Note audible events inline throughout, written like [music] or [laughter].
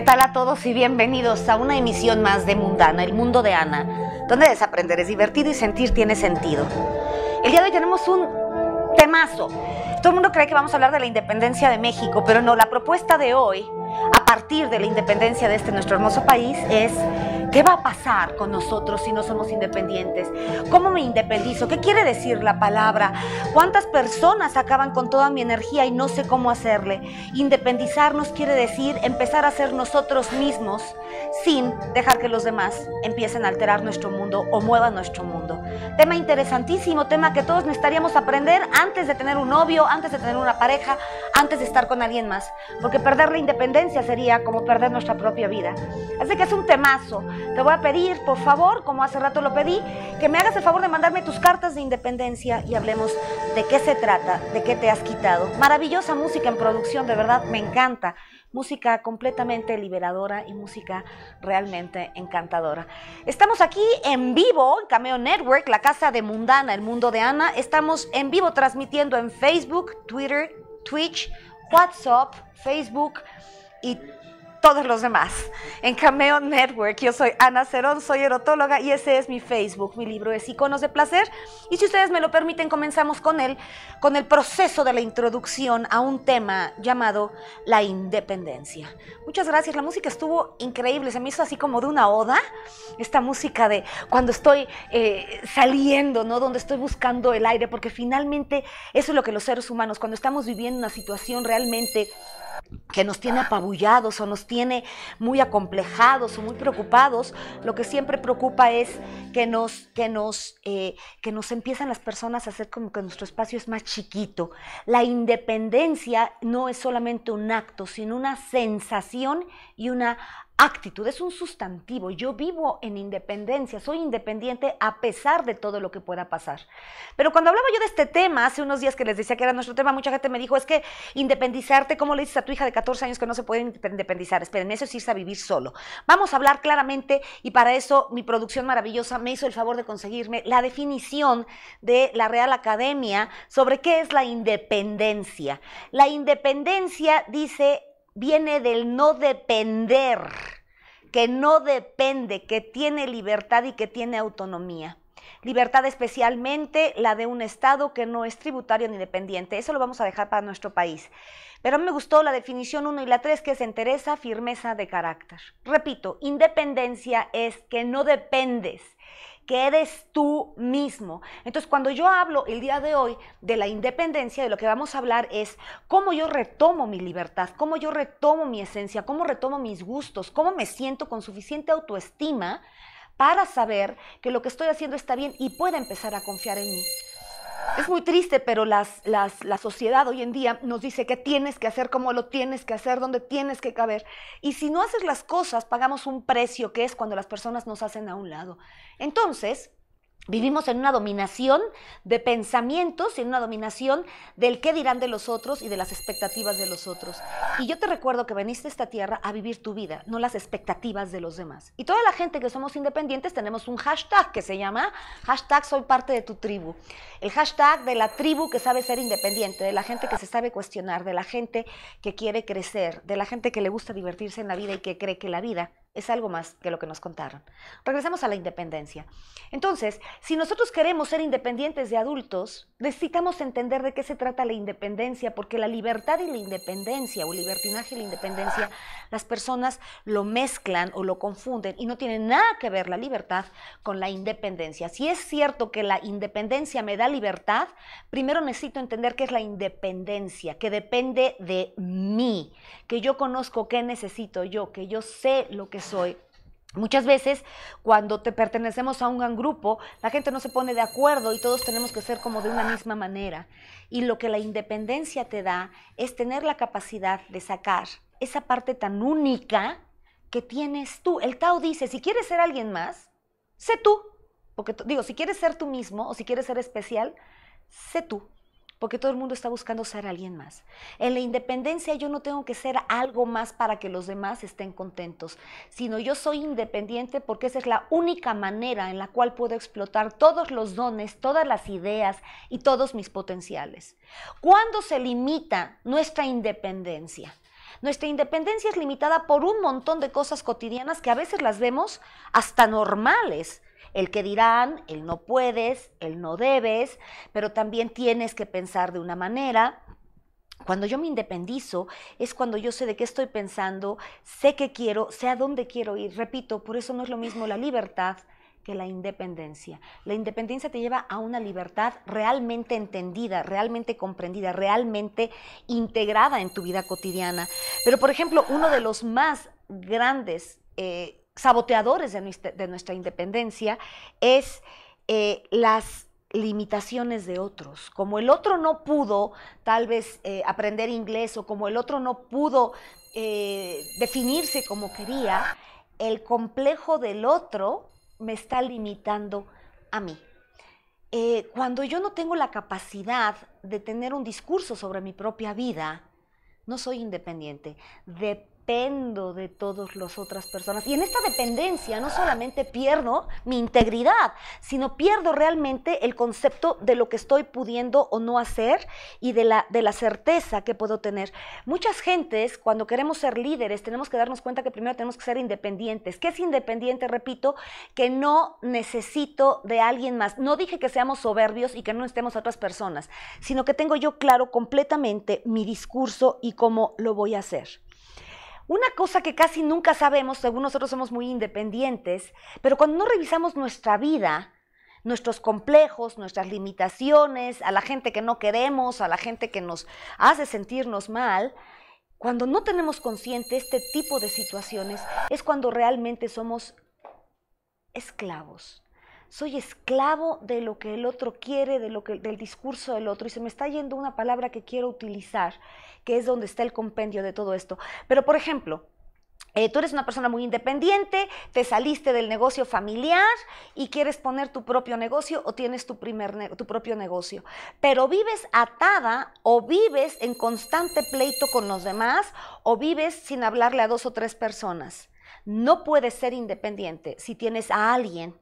¿Qué tal a todos y bienvenidos a una emisión más de Mundana, el mundo de Ana, donde desaprender es divertido y sentir tiene sentido? El día de hoy tenemos un temazo. Todo el mundo cree que vamos a hablar de la independencia de México, pero no, la propuesta de hoy, a partir de la independencia de este nuestro hermoso país, es ¿Qué va a pasar con nosotros si no somos independientes? ¿Cómo me independizo? ¿Qué quiere decir la palabra? ¿Cuántas personas acaban con toda mi energía y no sé cómo hacerle? Independizarnos quiere decir empezar a ser nosotros mismos sin dejar que los demás empiecen a alterar nuestro mundo o muevan nuestro mundo. Tema interesantísimo, tema que todos necesitaríamos aprender antes de tener un novio, antes de tener una pareja, antes de estar con alguien más. Porque perder la independencia sería como perder nuestra propia vida. Así que es un temazo te voy a pedir, por favor, como hace rato lo pedí, que me hagas el favor de mandarme tus cartas de independencia y hablemos de qué se trata, de qué te has quitado. Maravillosa música en producción, de verdad, me encanta. Música completamente liberadora y música realmente encantadora. Estamos aquí en vivo en Cameo Network, la casa de Mundana, el mundo de Ana. Estamos en vivo transmitiendo en Facebook, Twitter, Twitch, WhatsApp, Facebook y todos los demás. En Cameo Network, yo soy Ana Cerón, soy erotóloga y ese es mi Facebook. Mi libro es Iconos de Placer. Y si ustedes me lo permiten, comenzamos con él, con el proceso de la introducción a un tema llamado la independencia. Muchas gracias, la música estuvo increíble, se me hizo así como de una oda, esta música de cuando estoy eh, saliendo, ¿no? Donde estoy buscando el aire, porque finalmente eso es lo que los seres humanos, cuando estamos viviendo una situación realmente que nos tiene apabullados o nos tiene muy acomplejados o muy preocupados, lo que siempre preocupa es que nos, que nos, eh, que nos empiezan las personas a hacer como que nuestro espacio es más chiquito. La independencia no es solamente un acto, sino una sensación y una Actitud es un sustantivo. Yo vivo en independencia, soy independiente a pesar de todo lo que pueda pasar. Pero cuando hablaba yo de este tema, hace unos días que les decía que era nuestro tema, mucha gente me dijo, es que independizarte, ¿cómo le dices a tu hija de 14 años que no se puede independizar? Esperen, eso es irse a vivir solo. Vamos a hablar claramente y para eso mi producción maravillosa me hizo el favor de conseguirme la definición de la Real Academia sobre qué es la independencia. La independencia dice viene del no depender, que no depende, que tiene libertad y que tiene autonomía. Libertad especialmente la de un Estado que no es tributario ni dependiente. Eso lo vamos a dejar para nuestro país. Pero a mí me gustó la definición 1 y la 3, que es entereza, firmeza de carácter. Repito, independencia es que no dependes que eres tú mismo. Entonces, cuando yo hablo el día de hoy de la independencia, de lo que vamos a hablar es cómo yo retomo mi libertad, cómo yo retomo mi esencia, cómo retomo mis gustos, cómo me siento con suficiente autoestima para saber que lo que estoy haciendo está bien y pueda empezar a confiar en mí. Es muy triste, pero la sociedad hoy en día nos dice que tienes que hacer, cómo lo tienes que hacer, dónde tienes que caber. Y si no haces las cosas, pagamos un precio que es cuando las personas nos hacen a un lado. Entonces, Vivimos en una dominación de pensamientos y en una dominación del qué dirán de los otros y de las expectativas de los otros. Y yo te recuerdo que veniste a esta tierra a vivir tu vida, no las expectativas de los demás. Y toda la gente que somos independientes tenemos un hashtag que se llama hashtag soy parte de tu tribu. El hashtag de la tribu que sabe ser independiente, de la gente que se sabe cuestionar, de la gente que quiere crecer, de la gente que le gusta divertirse en la vida y que cree que la vida es algo más que lo que nos contaron. Regresamos a la independencia. Entonces, si nosotros queremos ser independientes de adultos, necesitamos entender de qué se trata la independencia, porque la libertad y la independencia, o libertinaje y la independencia, las personas lo mezclan o lo confunden y no tiene nada que ver la libertad con la independencia. Si es cierto que la independencia me da libertad, primero necesito entender qué es la independencia, que depende de mí, que yo conozco qué necesito yo, que yo sé lo que soy Muchas veces cuando te pertenecemos a un gran grupo, la gente no se pone de acuerdo y todos tenemos que ser como de una misma manera. Y lo que la independencia te da es tener la capacidad de sacar esa parte tan única que tienes tú. El Tao dice, si quieres ser alguien más, sé tú. Porque digo, si quieres ser tú mismo o si quieres ser especial, sé tú porque todo el mundo está buscando ser alguien más. En la independencia yo no tengo que ser algo más para que los demás estén contentos, sino yo soy independiente porque esa es la única manera en la cual puedo explotar todos los dones, todas las ideas y todos mis potenciales. ¿Cuándo se limita nuestra independencia? Nuestra independencia es limitada por un montón de cosas cotidianas que a veces las vemos hasta normales el que dirán, el no puedes, el no debes, pero también tienes que pensar de una manera. Cuando yo me independizo es cuando yo sé de qué estoy pensando, sé qué quiero, sé a dónde quiero ir. Repito, por eso no es lo mismo la libertad que la independencia. La independencia te lleva a una libertad realmente entendida, realmente comprendida, realmente integrada en tu vida cotidiana. Pero, por ejemplo, uno de los más grandes eh, saboteadores de nuestra, independencia es eh, las limitaciones de otros. Como el otro no pudo tal vez eh, aprender inglés o como el otro no pudo eh, definirse como quería, el complejo del otro me está limitando a mí. cuando yo no tengo la capacidad de tener un discurso sobre mi propia vida, no soy independiente dependo de todas las otras personas. Y en esta dependencia no solamente pierdo mi integridad, sino pierdo realmente el concepto de lo que estoy pudiendo o no hacer y de la, de la certeza que puedo tener. Muchas gentes, cuando queremos ser líderes, tenemos que darnos cuenta que primero tenemos que ser independientes. ¿Qué es independiente? Repito, que no necesito de alguien más. No dije que seamos soberbios y que no estemos a otras personas, sino que tengo yo claro completamente mi discurso y cómo lo voy a hacer. Una cosa que casi nunca sabemos, según nosotros somos muy independientes, pero cuando no revisamos nuestra vida, nuestros complejos, nuestras limitaciones, a la gente que no queremos, a la gente que nos hace sentirnos mal, cuando no tenemos consciente este tipo de situaciones, es cuando realmente somos esclavos soy esclavo de lo que el otro quiere, del discurso del otro, y se me está yendo una palabra que quiero utilizar, que es donde está el compendio de todo esto. Pero, por ejemplo, eh, tú eres una persona muy independiente, te saliste del negocio familiar y quieres poner tu propio negocio o tienes tu, primer tu propio negocio, pero vives atada o vives en constante pleito con los demás o vives sin hablarle a dos o tres personas. No puedes ser independiente si tienes a alguien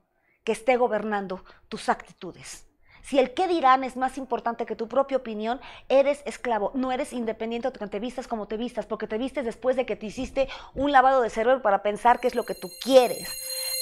que esté gobernando tus actitudes. Si el qué dirán es más importante que tu propia opinión, eres esclavo, no eres independiente de que te vistas como te vistas, porque te vistes después de que te hiciste un lavado de cerebro para pensar qué es lo que tú quieres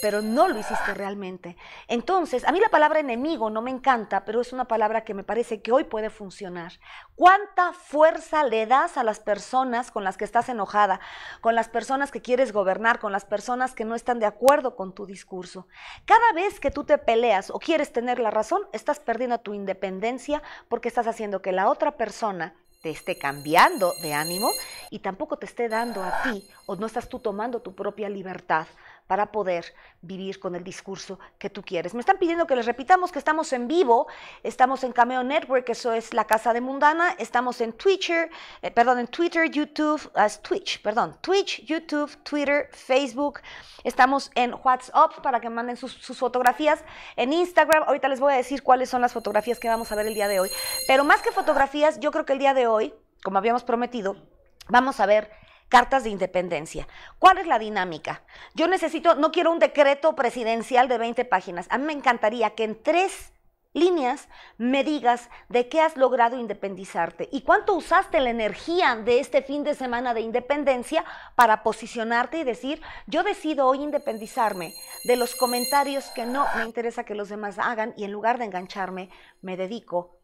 pero no lo hiciste realmente. Entonces, a mí la palabra enemigo no me encanta, pero es una palabra que me parece que hoy puede funcionar. ¿Cuánta fuerza le das a las personas con las que estás enojada, con las personas que quieres gobernar, con las personas que no están de acuerdo con tu discurso? Cada vez que tú te peleas o quieres tener la razón, estás perdiendo tu independencia porque estás haciendo que la otra persona te esté cambiando de ánimo y tampoco te esté dando a ti o no estás tú tomando tu propia libertad para poder vivir con el discurso que tú quieres. Me están pidiendo que les repitamos que estamos en vivo, estamos en Cameo Network, eso es la casa de Mundana, estamos en Twitter, eh, perdón, en Twitter, YouTube, ah, Twitch, perdón, Twitch, YouTube, Twitter, Facebook, estamos en WhatsApp para que manden sus, sus fotografías, en Instagram, ahorita les voy a decir cuáles son las fotografías que vamos a ver el día de hoy, pero más que fotografías, yo creo que el día de hoy, como habíamos prometido, vamos a ver cartas de independencia. ¿Cuál es la dinámica? Yo necesito, no quiero un decreto presidencial de 20 páginas. A mí me encantaría que en tres líneas me digas de qué has logrado independizarte y cuánto usaste la energía de este fin de semana de independencia para posicionarte y decir, yo decido hoy independizarme de los comentarios que no me interesa que los demás hagan y en lugar de engancharme, me dedico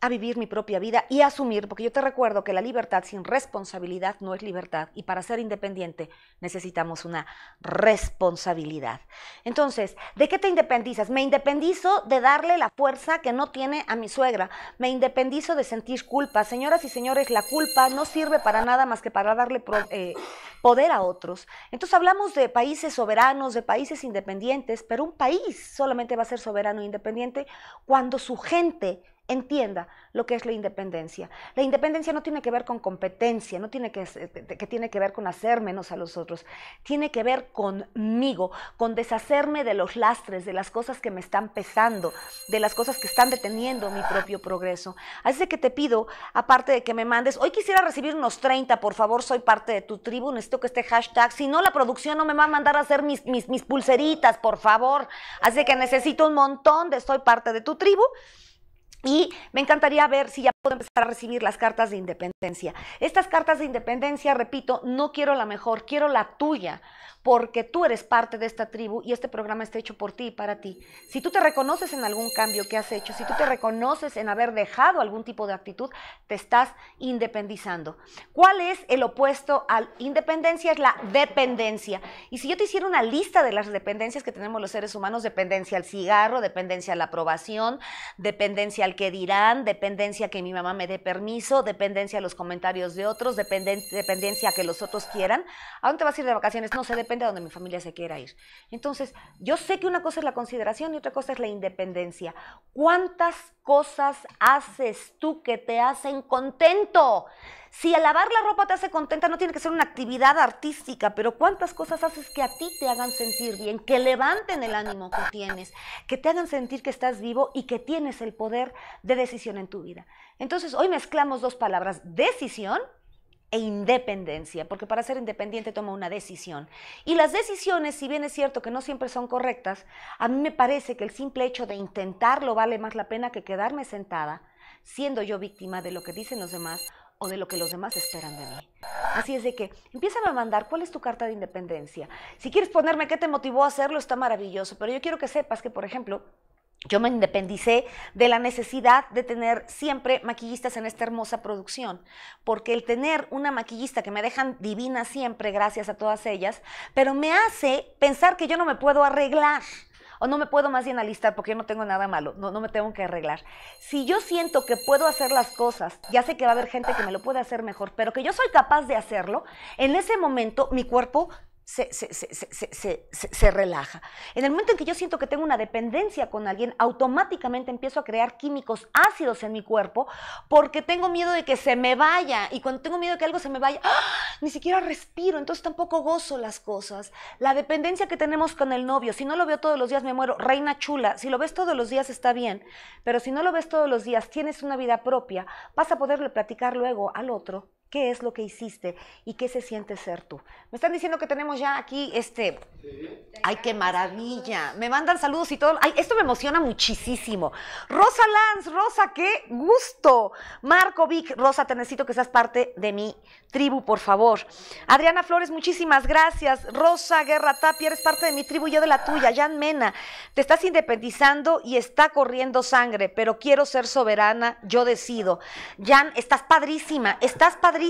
a vivir mi propia vida y asumir, porque yo te recuerdo que la libertad sin responsabilidad no es libertad y para ser independiente necesitamos una responsabilidad. Entonces, ¿de qué te independizas? Me independizo de darle la fuerza que no tiene a mi suegra, me independizo de sentir culpa. Señoras y señores, la culpa no sirve para nada más que para darle eh, poder a otros. Entonces hablamos de países soberanos, de países independientes, pero un país solamente va a ser soberano e independiente cuando su gente entienda lo que es la independencia. La independencia no tiene que ver con competencia, no tiene que, eh, que, tiene que ver con hacer menos a los otros, tiene que ver conmigo, con deshacerme de los lastres, de las cosas que me están pesando, de las cosas que están deteniendo mi propio progreso. Así que te pido, aparte de que me mandes, hoy quisiera recibir unos 30, por favor, soy parte de tu tribu, necesito que este hashtag, si no la producción no me va a mandar a hacer mis, mis, mis pulseritas, por favor. Así que necesito un montón de soy parte de tu tribu. Y me encantaría ver si ya puedo empezar a recibir las cartas de independencia. Estas cartas de independencia, repito, no quiero la mejor, quiero la tuya, porque tú eres parte de esta tribu y este programa está hecho por ti y para ti. Si tú te reconoces en algún cambio que has hecho, si tú te reconoces en haber dejado algún tipo de actitud, te estás independizando. ¿Cuál es el opuesto a independencia? Es la dependencia. Y si yo te hiciera una lista de las dependencias que tenemos los seres humanos, dependencia al cigarro, dependencia a la aprobación, dependencia al que dirán, dependencia que mi mamá me dé permiso, dependencia a los comentarios de otros, dependencia que los otros quieran. ¿A dónde vas a ir de vacaciones? No se depende de donde mi familia se quiera ir. Entonces, yo sé que una cosa es la consideración y otra cosa es la independencia. ¿Cuántas cosas haces tú que te hacen contento? Si a lavar la ropa te hace contenta, no tiene que ser una actividad artística, pero cuántas cosas haces que a ti te hagan sentir bien, que levanten el ánimo que tienes, que te hagan sentir que estás vivo y que tienes el poder de decisión en tu vida. Entonces, hoy mezclamos dos palabras, decisión e independencia, porque para ser independiente toma una decisión. Y las decisiones, si bien es cierto que no siempre son correctas, a mí me parece que el simple hecho de intentarlo vale más la pena que quedarme sentada siendo yo víctima de lo que dicen los demás de lo que los demás esperan de mí. Así es de que empieza a mandar cuál es tu carta de independencia. Si quieres ponerme qué te motivó a hacerlo, está maravilloso, pero yo quiero que sepas que, por ejemplo, yo me independicé de la necesidad de tener siempre maquillistas en esta hermosa producción, porque el tener una maquillista que me dejan divina siempre, gracias a todas ellas, pero me hace pensar que yo no me puedo arreglar o no me puedo más bien alistar porque yo no tengo nada malo, no, no me tengo que arreglar. Si yo siento que puedo hacer las cosas, ya sé que va a haber gente que me lo puede hacer mejor, pero que yo soy capaz de hacerlo, en ese momento mi cuerpo se, relaja. En el momento en que yo siento que tengo una dependencia con alguien, automáticamente empiezo a crear químicos ácidos en mi cuerpo porque tengo miedo de que se me vaya. Y cuando tengo miedo de que algo se me vaya, ¡ah! ni siquiera respiro, entonces tampoco gozo las cosas. La dependencia que tenemos con el novio, si no lo veo todos los días me muero. Reina chula, si lo ves todos los días está bien, pero si no lo ves todos los días, tienes una vida propia, vas a poderle platicar luego al otro qué es lo que hiciste y qué se siente ser tú. Me están diciendo que tenemos ya aquí este... ¡Ay, qué maravilla! Me mandan saludos y todo. Ay, esto me emociona muchísimo. Rosa Lanz, Rosa, qué gusto. Marco Vic, Rosa, te necesito que seas parte de mi tribu, por favor. Adriana Flores, muchísimas gracias. Rosa Guerra Tapia, eres parte de mi tribu y yo de la tuya. Jan Mena, te estás independizando y está corriendo sangre, pero quiero ser soberana, yo decido. Jan, estás padrísima, estás padrísima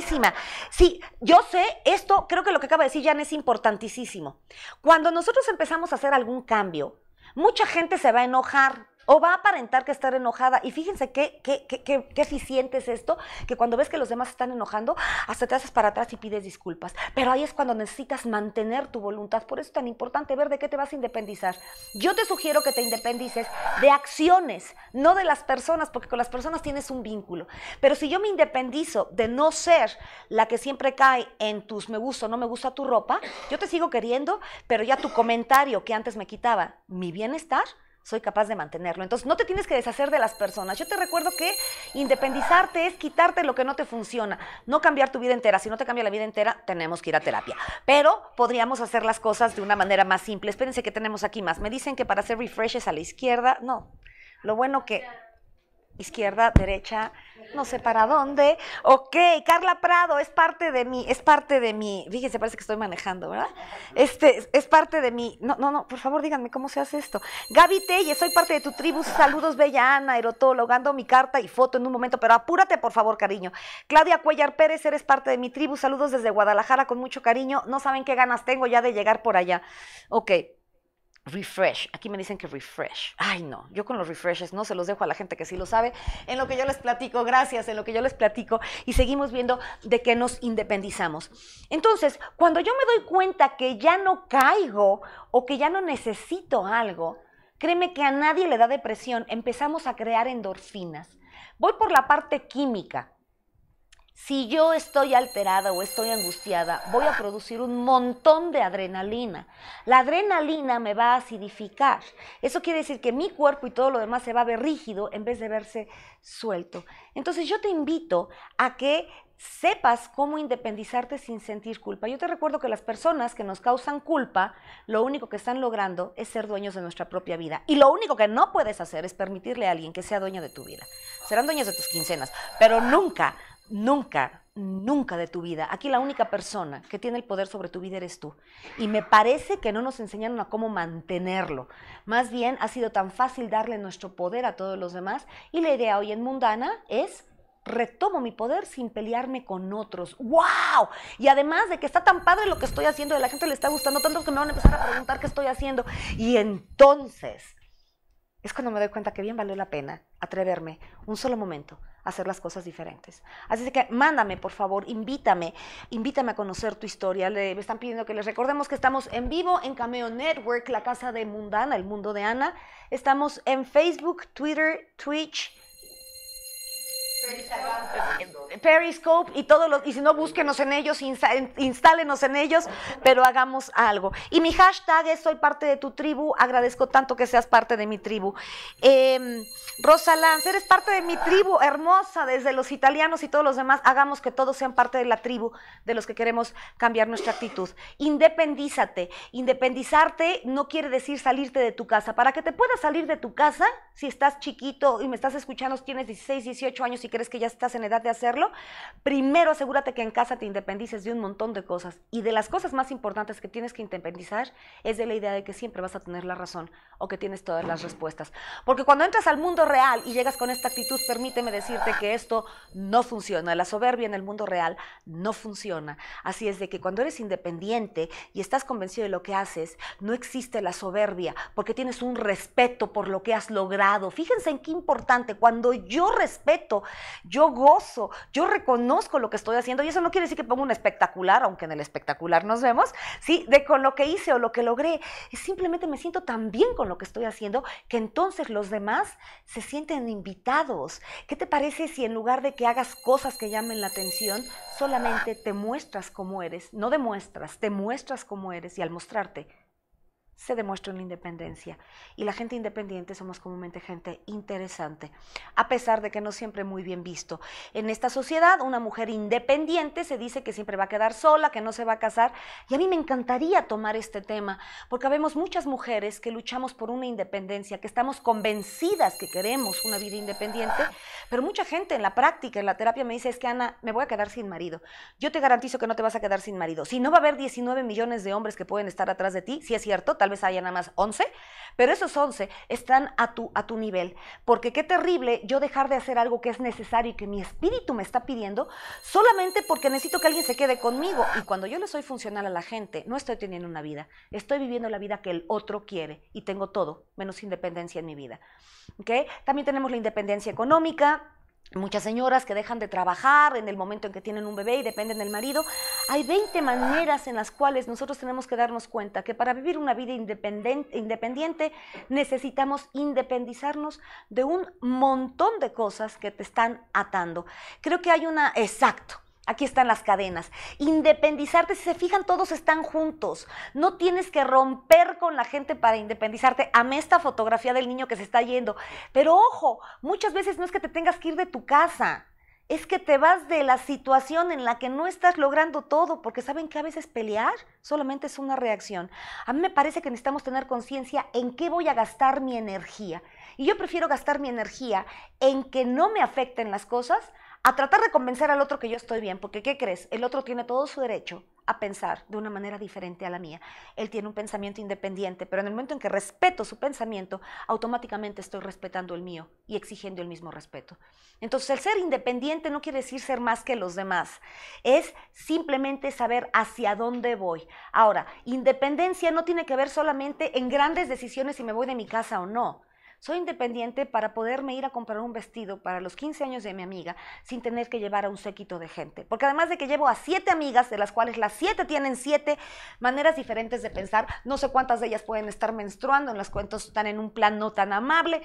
Sí, yo sé, esto creo que lo que acaba de decir Jan es importantísimo. Cuando nosotros empezamos a hacer algún cambio, mucha gente se va a enojar o va a aparentar que está enojada. Y fíjense qué, qué, qué, qué, eficiente es esto, que cuando ves que los demás están enojando, hasta te haces para atrás y pides disculpas. Pero ahí es cuando necesitas mantener tu voluntad. Por eso es tan importante ver de qué te vas a independizar. Yo te sugiero que te independices de acciones, no de las personas, porque con las personas tienes un vínculo. Pero si yo me independizo de no ser la que siempre cae en tus me gusta o no me gusta tu ropa, yo te sigo queriendo, pero ya tu comentario que antes me quitaba mi bienestar, soy capaz de mantenerlo. Entonces, no te tienes que deshacer de las personas. Yo te recuerdo que independizarte es quitarte lo que no te funciona, no cambiar tu vida entera. Si no te cambia la vida entera, tenemos que ir a terapia. Pero podríamos hacer las cosas de una manera más simple. Espérense que tenemos aquí más. Me dicen que para hacer refreshes a la izquierda, no. Lo bueno que izquierda, derecha, no sé para dónde. Ok, Carla Prado es parte de mí, es parte de mí. Fíjense, parece que estoy manejando, ¿verdad? Este, es, parte de mí. No, no, no, por favor díganme cómo se hace esto. Gaby Telle, soy parte de tu tribu. Saludos, bella Ana, erotóloga. mi carta y foto en un momento, pero apúrate, por favor, cariño. Claudia Cuellar Pérez, eres parte de mi tribu. Saludos desde Guadalajara con mucho cariño. No saben qué ganas tengo ya de llegar por allá. Ok. Refresh. Aquí me dicen que refresh. Ay, no. Yo con los refreshes no se los dejo a la gente que sí lo sabe. En lo que yo les platico, gracias, en lo que yo les platico. Y seguimos viendo de qué nos independizamos. Entonces, cuando yo me doy cuenta que ya no caigo o que ya no necesito algo, créeme que a nadie le da depresión. Empezamos a crear endorfinas. Voy por la parte química. Si yo estoy alterada o estoy angustiada, voy a producir un montón de adrenalina. La adrenalina me va a acidificar. Eso quiere decir que mi cuerpo y todo lo demás se va a ver rígido en vez de verse suelto. Entonces yo te invito a que sepas cómo independizarte sin sentir culpa. Yo te recuerdo que las personas que nos causan culpa, lo único que están logrando es ser dueños de nuestra propia vida. Y lo único que no puedes hacer es permitirle a alguien que sea dueño de tu vida. Serán dueños de tus quincenas, pero nunca Nunca, nunca de tu vida. Aquí la única persona que tiene el poder sobre tu vida eres tú. Y me parece que no nos enseñaron a cómo mantenerlo. Más bien ha sido tan fácil darle nuestro poder a todos los demás. Y la idea hoy en Mundana es retomo mi poder sin pelearme con otros. ¡Wow! Y además de que está tan padre lo que estoy haciendo, de la gente le está gustando tanto que me van a empezar a preguntar qué estoy haciendo. Y entonces es cuando me doy cuenta que bien valió la pena atreverme un solo momento hacer las cosas diferentes. Así que mándame, por favor, invítame, invítame a conocer tu historia. Le, me están pidiendo que les recordemos que estamos en vivo en Cameo Network, la casa de Mundana, el mundo de Ana. Estamos en Facebook, Twitter, Twitch. Periscope y todos los, y si no, búsquenos en ellos, instálenos en ellos, pero hagamos algo. Y mi hashtag es soy parte de tu tribu, agradezco tanto que seas parte de mi tribu. Eh, Rosa Lanz, eres parte de mi tribu, hermosa, desde los italianos y todos los demás, hagamos que todos sean parte de la tribu de los que queremos cambiar nuestra actitud. Independízate, independizarte no quiere decir salirte de tu casa. Para que te puedas salir de tu casa, si estás chiquito y me estás escuchando, tienes 16, 18 años y crees que ya estás en edad de hacerlo, primero asegúrate que en casa te independices de un montón de cosas. Y de las cosas más importantes que tienes que independizar es de la idea de que siempre vas a tener la razón o que tienes todas las respuestas. Porque cuando entras al mundo real y llegas con esta actitud, permíteme decirte que esto no funciona. La soberbia en el mundo real no funciona. Así es de que cuando eres independiente y estás convencido de lo que haces, no existe la soberbia porque tienes un respeto por lo que has logrado. Fíjense en qué importante, cuando yo respeto yo gozo, yo reconozco lo que estoy haciendo y eso no quiere decir que ponga un espectacular, aunque en el espectacular nos vemos, ¿sí? De con lo que hice o lo que logré, simplemente me siento tan bien con lo que estoy haciendo que entonces los demás se sienten invitados. ¿Qué te parece si en lugar de que hagas cosas que llamen la atención, solamente te muestras como eres, no demuestras, te muestras como eres y al mostrarte se demuestra una independencia. Y la gente independiente somos comúnmente gente interesante, a pesar de que no siempre muy bien visto. En esta sociedad, una mujer independiente se dice que siempre va a quedar sola, que no se va a casar. Y a mí me encantaría tomar este tema, porque vemos muchas mujeres que luchamos por una independencia, que estamos convencidas que queremos una vida independiente, pero mucha gente en la práctica, en la terapia, me dice, es que Ana, me voy a quedar sin marido. Yo te garantizo que no te vas a quedar sin marido. Si no va a haber 19 millones de hombres que pueden estar atrás de ti, si es cierto, tal vez haya nada más 11, pero esos 11 están a tu, a tu nivel, porque qué terrible yo dejar de hacer algo que es necesario y que mi espíritu me está pidiendo solamente porque necesito que alguien se quede conmigo. Y cuando yo le soy funcional a la gente, no estoy teniendo una vida, estoy viviendo la vida que el otro quiere y tengo todo, menos independencia en mi vida. ¿Okay? También tenemos la independencia económica muchas señoras que dejan de trabajar en el momento en que tienen un bebé y dependen del marido. Hay 20 maneras en las cuales nosotros tenemos que darnos cuenta que para vivir una vida independiente, independiente necesitamos independizarnos de un montón de cosas que te están atando. Creo que hay una, exacto, Aquí están las cadenas. Independizarte, si se fijan, todos están juntos. No tienes que romper con la gente para independizarte. Amé esta fotografía del niño que se está yendo. Pero ojo, muchas veces no es que te tengas que ir de tu casa. Es que te vas de la situación en la que no estás logrando todo, porque saben que a veces pelear solamente es una reacción. A mí me parece que necesitamos tener conciencia en qué voy a gastar mi energía. Y yo prefiero gastar mi energía en que no me afecten las cosas a tratar de convencer al otro que yo estoy bien, porque ¿qué crees? El otro tiene todo su derecho a pensar de una manera diferente a la mía. Él tiene un pensamiento independiente, pero en el momento en que respeto su pensamiento, automáticamente estoy respetando el mío y exigiendo el mismo respeto. Entonces, el ser independiente no quiere decir ser más que los demás, es simplemente saber hacia dónde voy. Ahora, independencia no tiene que ver solamente en grandes decisiones si me voy de mi casa o no. Soy independiente para poderme ir a comprar un vestido para los 15 años de mi amiga sin tener que llevar a un séquito de gente. Porque además de que llevo a siete amigas, de las cuales las siete tienen siete maneras diferentes de pensar, no sé cuántas de ellas pueden estar menstruando, en las cuentas están en un plan no tan amable.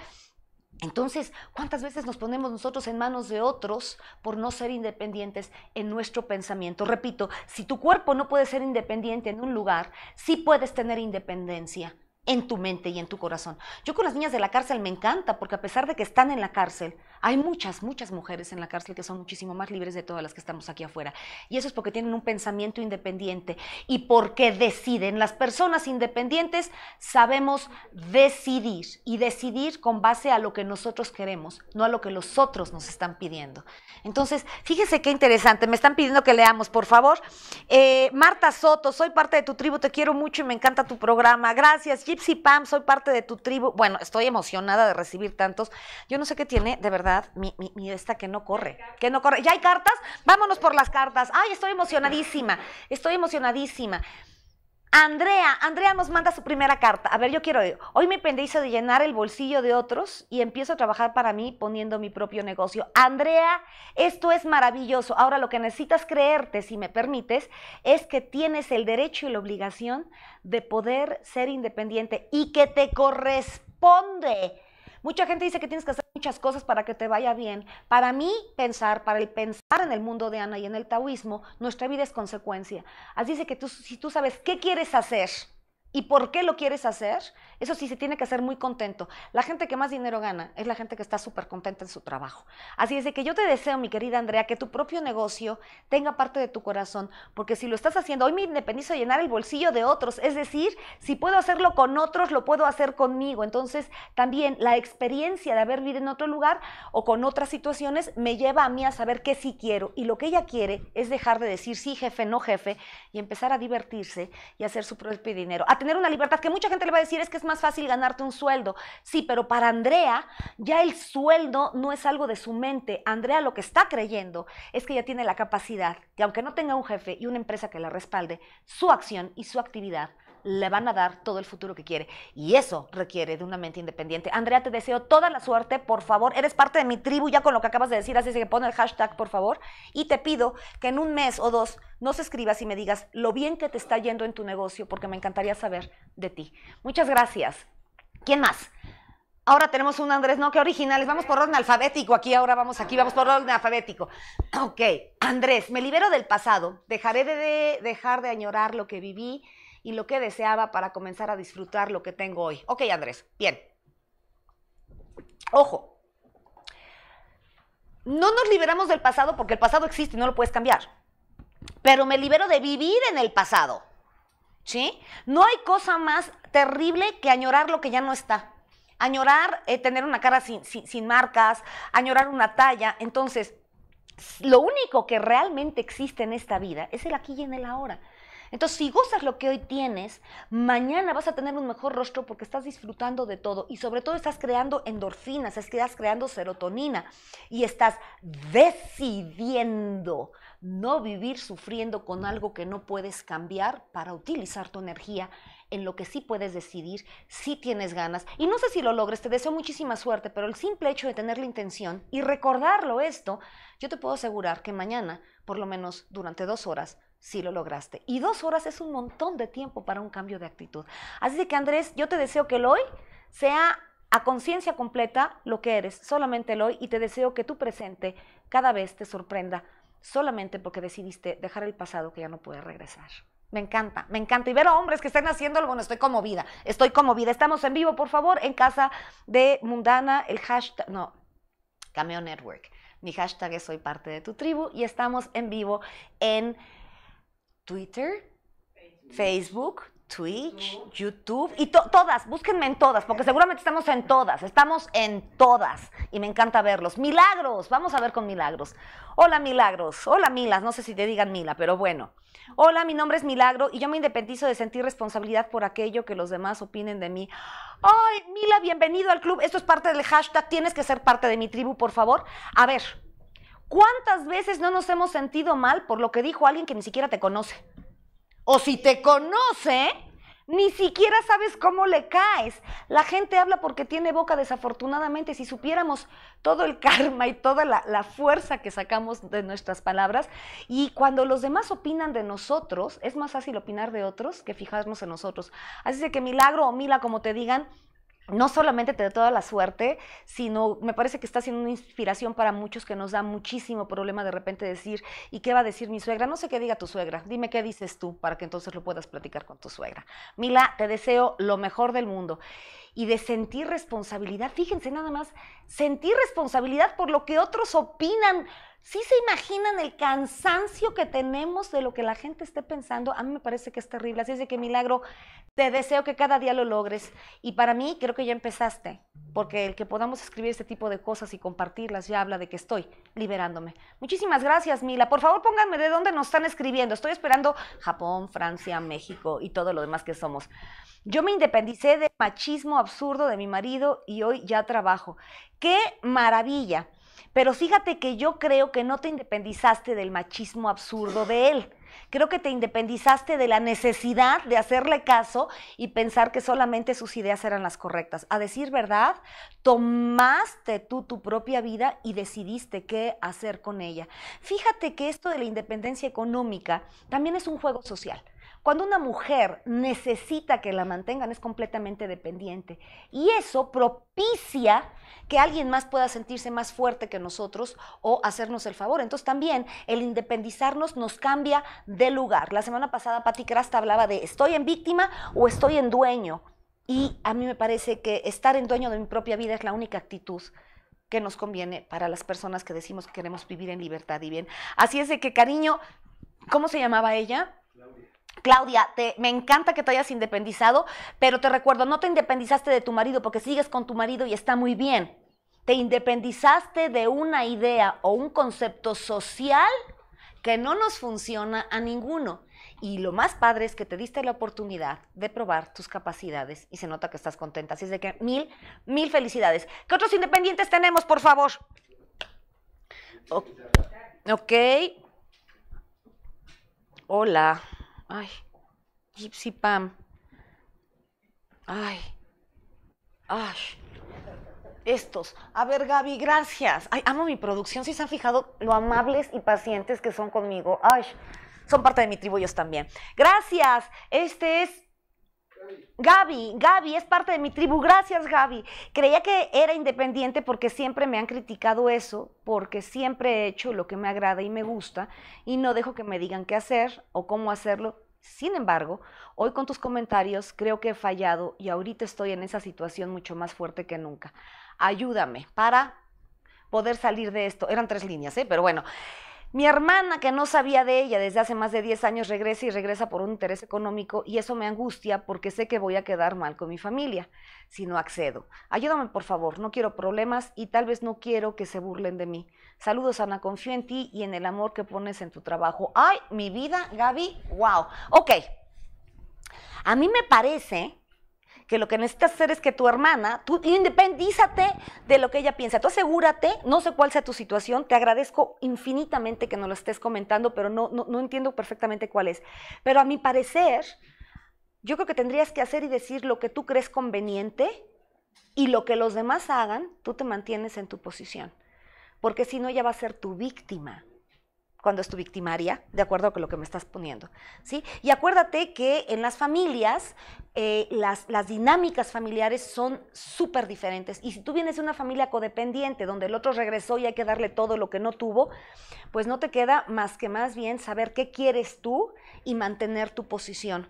Entonces, ¿cuántas veces nos ponemos nosotros en manos de otros por no ser independientes en nuestro pensamiento? Repito, si tu cuerpo no puede ser independiente en un lugar, sí puedes tener independencia en tu mente y en tu corazón. Yo con las niñas de la cárcel me encanta porque a pesar de que están en la cárcel, hay muchas, muchas mujeres en la cárcel que son muchísimo más libres de todas las que estamos aquí afuera. Y eso es porque tienen un pensamiento independiente y porque deciden. Las personas independientes sabemos decidir y decidir con base a lo que nosotros queremos, no a lo que los otros nos están pidiendo. Entonces, fíjese qué interesante. Me están pidiendo que leamos, por favor. Eh, Marta Soto, soy parte de tu tribu, te quiero mucho y me encanta tu programa. Gracias, Pam, soy parte de tu tribu. Bueno, estoy emocionada de recibir tantos. Yo no sé qué tiene, de verdad, mi, mi, esta que no corre, que no corre. ¿Ya hay cartas? Vámonos por las cartas. Ay, estoy emocionadísima, estoy emocionadísima. Andrea, Andrea nos manda su primera carta. A ver, yo quiero, hoy me pendejo de llenar el bolsillo de otros y empiezo a trabajar para mí poniendo mi propio negocio. Andrea, esto es maravilloso. Ahora lo que necesitas creerte, si me permites, es que tienes el derecho y la obligación de poder ser independiente y que te corresponde Mucha gente dice que tienes que hacer muchas cosas para que te vaya bien. Para mí, pensar, para el pensar en el mundo de Ana y en el taoísmo, nuestra vida es consecuencia. Así dice que si tú sabes qué quieres hacer, ¿Y por qué lo quieres hacer? Eso sí se tiene que hacer muy contento. La gente que más dinero gana es la gente que está súper contenta en su trabajo. Así es de que yo te deseo, mi querida Andrea, que tu propio negocio tenga parte de tu corazón, porque si lo estás haciendo, hoy me independizo llenar el bolsillo de otros, es decir, si puedo hacerlo con otros, lo puedo hacer conmigo. Entonces, también la experiencia de haber vivido en otro lugar o con otras situaciones me lleva a mí a saber qué sí quiero. Y lo que ella quiere es dejar de decir sí, jefe, no jefe, y empezar a divertirse y hacer su propio dinero tener una libertad que mucha gente le va a decir es que es más fácil ganarte un sueldo. Sí, pero para Andrea ya el sueldo no es algo de su mente. Andrea lo que está creyendo es que ya tiene la capacidad que aunque no tenga un jefe y una empresa que la respalde, su acción y su actividad le van a dar todo el futuro que quiere. Y eso requiere de una mente independiente. Andrea, te deseo toda la suerte, por favor. Eres parte de mi tribu ya con lo que acabas de decir, así que pon el hashtag, por favor. Y te pido que en un mes o dos nos escribas y me digas lo bien que te está yendo en tu negocio, porque me encantaría saber de ti. Muchas gracias. ¿Quién más? Ahora tenemos un Andrés, no, qué originales. Vamos por orden alfabético aquí, ahora vamos aquí, vamos por orden alfabético. Ok, Andrés, me libero del pasado, dejaré de dejar de añorar lo que viví, y lo que deseaba para comenzar a disfrutar lo que tengo hoy. Ok, Andrés, bien. Ojo, no nos liberamos del pasado porque el pasado existe y no lo puedes cambiar. Pero me libero de vivir en el pasado. ¿Sí? No hay cosa más terrible que añorar lo que ya no está. Añorar eh, tener una cara sin marcas, añorar una talla. Entonces, lo único que realmente existe en esta vida es el aquí y en el ahora. Entonces, si gozas lo que hoy tienes, mañana vas a tener un mejor rostro porque estás disfrutando de todo y sobre todo estás creando endorfinas, estás creando serotonina y estás decidiendo no vivir sufriendo con algo que no puedes cambiar para utilizar tu energía en lo que sí puedes decidir, si tienes ganas. Y no sé si lo logres, te deseo muchísima suerte, pero el simple hecho de tener la intención y recordarlo esto, yo te puedo asegurar que mañana, por lo menos durante dos horas, si sí lo lograste. Y dos horas es un montón de tiempo para un cambio de actitud. Así que Andrés, yo te deseo que el hoy sea a conciencia completa lo que eres, solamente el hoy, y te deseo que tu presente cada vez te sorprenda solamente porque decidiste dejar el pasado que ya no puede regresar. Me encanta, me encanta. Y ver a hombres que estén haciendo algo, bueno, estoy como vida, estoy como vida. Estamos en vivo, por favor, en casa de Mundana, el hashtag, no, Cameo Network. Mi hashtag es soy parte de tu tribu y estamos en vivo en Twitter, Facebook, Twitch, YouTube y todas, búsquenme en todas, porque seguramente estamos en todas, estamos en todas y me encanta verlos. Milagros, vamos a ver con Milagros. Hola Milagros, hola Milas, no sé si te digan Mila, pero bueno. Hola, mi nombre es Milagro y yo me independizo de sentir responsabilidad por aquello que los demás opinen de mí. Ay, Mila, bienvenido al club. Esto es parte del hashtag, tienes que ser parte de mi tribu, por favor. A ver, ¿cuántas veces no nos hemos sentido mal por lo que dijo alguien que ni siquiera te conoce? O si te conoce, ni siquiera sabes cómo le caes. La gente habla porque tiene boca, desafortunadamente. Si supiéramos todo el [laughs] karma y toda la, fuerza que sacamos de nuestras palabras, y cuando los demás opinan de nosotros, es más fácil opinar de otros que fijarnos en nosotros. Así que milagro o mila, como te digan, no solamente te da toda la suerte, sino me parece que está siendo una inspiración para muchos que nos da muchísimo problema de repente decir, ¿y qué va a decir mi suegra? No sé qué diga tu suegra, dime qué dices tú para que entonces lo puedas platicar con tu suegra. Mila, te deseo lo mejor del mundo y de sentir responsabilidad, fíjense nada más, sentir responsabilidad por lo que otros opinan, ¿Sí se imaginan el cansancio que tenemos de lo que la gente esté pensando? A mí me parece que es terrible. Así es de que, Milagro, te deseo que cada día lo logres. Y para mí, creo que ya empezaste, porque el que podamos escribir este tipo de cosas y compartirlas ya habla de que estoy liberándome. Muchísimas gracias, Mila. Por favor, pónganme de dónde nos están escribiendo. Estoy esperando Japón, Francia, México y todo lo demás que somos. Yo me independicé del machismo absurdo de mi marido y hoy ya trabajo. ¡Qué maravilla! Pero fíjate que yo creo que no te independizaste del machismo absurdo de él. Creo que te independizaste de la necesidad de hacerle caso y pensar que solamente sus ideas eran las correctas. A decir verdad, tomaste tú tu propia vida y decidiste qué hacer con ella. Fíjate que esto de la independencia económica también es un juego social. Cuando una mujer necesita que la mantengan es completamente dependiente y eso propicia que alguien más pueda sentirse más fuerte que nosotros o hacernos el favor. Entonces también el independizarnos nos cambia de lugar. La semana pasada Patti Crasta hablaba de estoy en víctima o estoy en dueño. Y a mí me parece que estar en dueño de mi propia vida es la única actitud que nos conviene para las personas que decimos que queremos vivir en libertad y bien. Así es de que, cariño, ¿cómo se llamaba ella? Claudia, me encanta que te hayas independizado, pero te recuerdo, no te independizaste de tu marido porque sigues con tu marido y está muy bien. Te independizaste de una idea o un concepto social que no nos funciona a ninguno. Y lo más padre es que te diste la oportunidad de probar tus capacidades y se nota que estás contenta. Así es de que mil, mil felicidades. ¿Qué otros independientes tenemos, por favor? ok. Hola. Ay, Gypsy Pam. Ay, ay. Estos. A ver, Gaby, gracias. Ay, amo mi producción. Si se han fijado lo amables y pacientes que son conmigo. Ay, son parte de mi tribu ellos también. Gracias. Este es Gaby, Gaby es parte de mi tribu. Gracias, Gaby. Creía que era independiente porque siempre me han criticado eso, porque siempre he hecho lo que me agrada y me gusta y no dejo que me digan qué hacer o cómo hacerlo. Sin embargo, hoy con tus comentarios creo que he fallado y ahorita estoy en esa situación mucho más fuerte que nunca. Ayúdame para poder salir de esto. Eran tres líneas, ¿eh? pero bueno. Mi hermana, que no sabía de ella desde hace más de 10 años, regresa y regresa por un interés económico y eso me angustia porque sé que voy a quedar mal con mi familia si no accedo. Ayúdame, por favor, no quiero problemas y tal vez no quiero que se burlen de mí. Saludos, Ana, confío en ti y en el amor que pones en tu trabajo. Ay, mi vida, Gaby, wow. Ok. A mí me parece que lo que necesitas hacer es que tu hermana, tú independízate de lo que ella piensa. Tú asegúrate, no sé cuál sea tu situación, te agradezco infinitamente que nos lo estés comentando, pero no, no, no entiendo perfectamente cuál es. Pero a mi parecer, yo creo que tendrías que hacer y decir lo que tú crees conveniente y lo que los demás hagan, tú te mantienes en tu posición. Porque si no, ella va a ser tu víctima cuando es tu victimaria, de acuerdo con lo que me estás poniendo, ¿sí? Y acuérdate que en las familias eh, las, las, dinámicas familiares son súper diferentes. Y si tú vienes de una familia codependiente, donde el otro regresó y hay que darle todo lo que no tuvo, pues no te queda más que más bien saber qué quieres tú y mantener tu posición.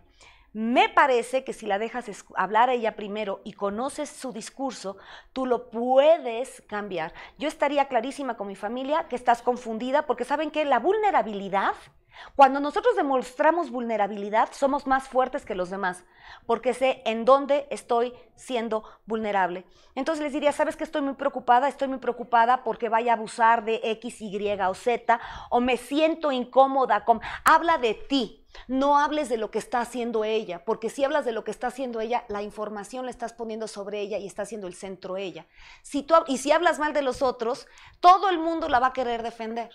Me parece que si la dejas hablar a ella primero y conoces su discurso, tú lo puedes cambiar. Yo estaría clarísima con mi familia que estás confundida porque saben que la vulnerabilidad, cuando nosotros demostramos vulnerabilidad, somos más fuertes que los demás, porque sé en dónde estoy siendo vulnerable. Entonces les diría, ¿sabes que estoy muy preocupada? Estoy muy preocupada porque vaya a abusar de X, Y o Z, o me siento incómoda. Con... Habla de ti, no hables de lo que está haciendo ella, porque si hablas de lo que está haciendo ella, la información la estás poniendo sobre ella y está haciendo el centro ella. Si tú, y si hablas mal de los otros, todo el mundo la va a querer defender.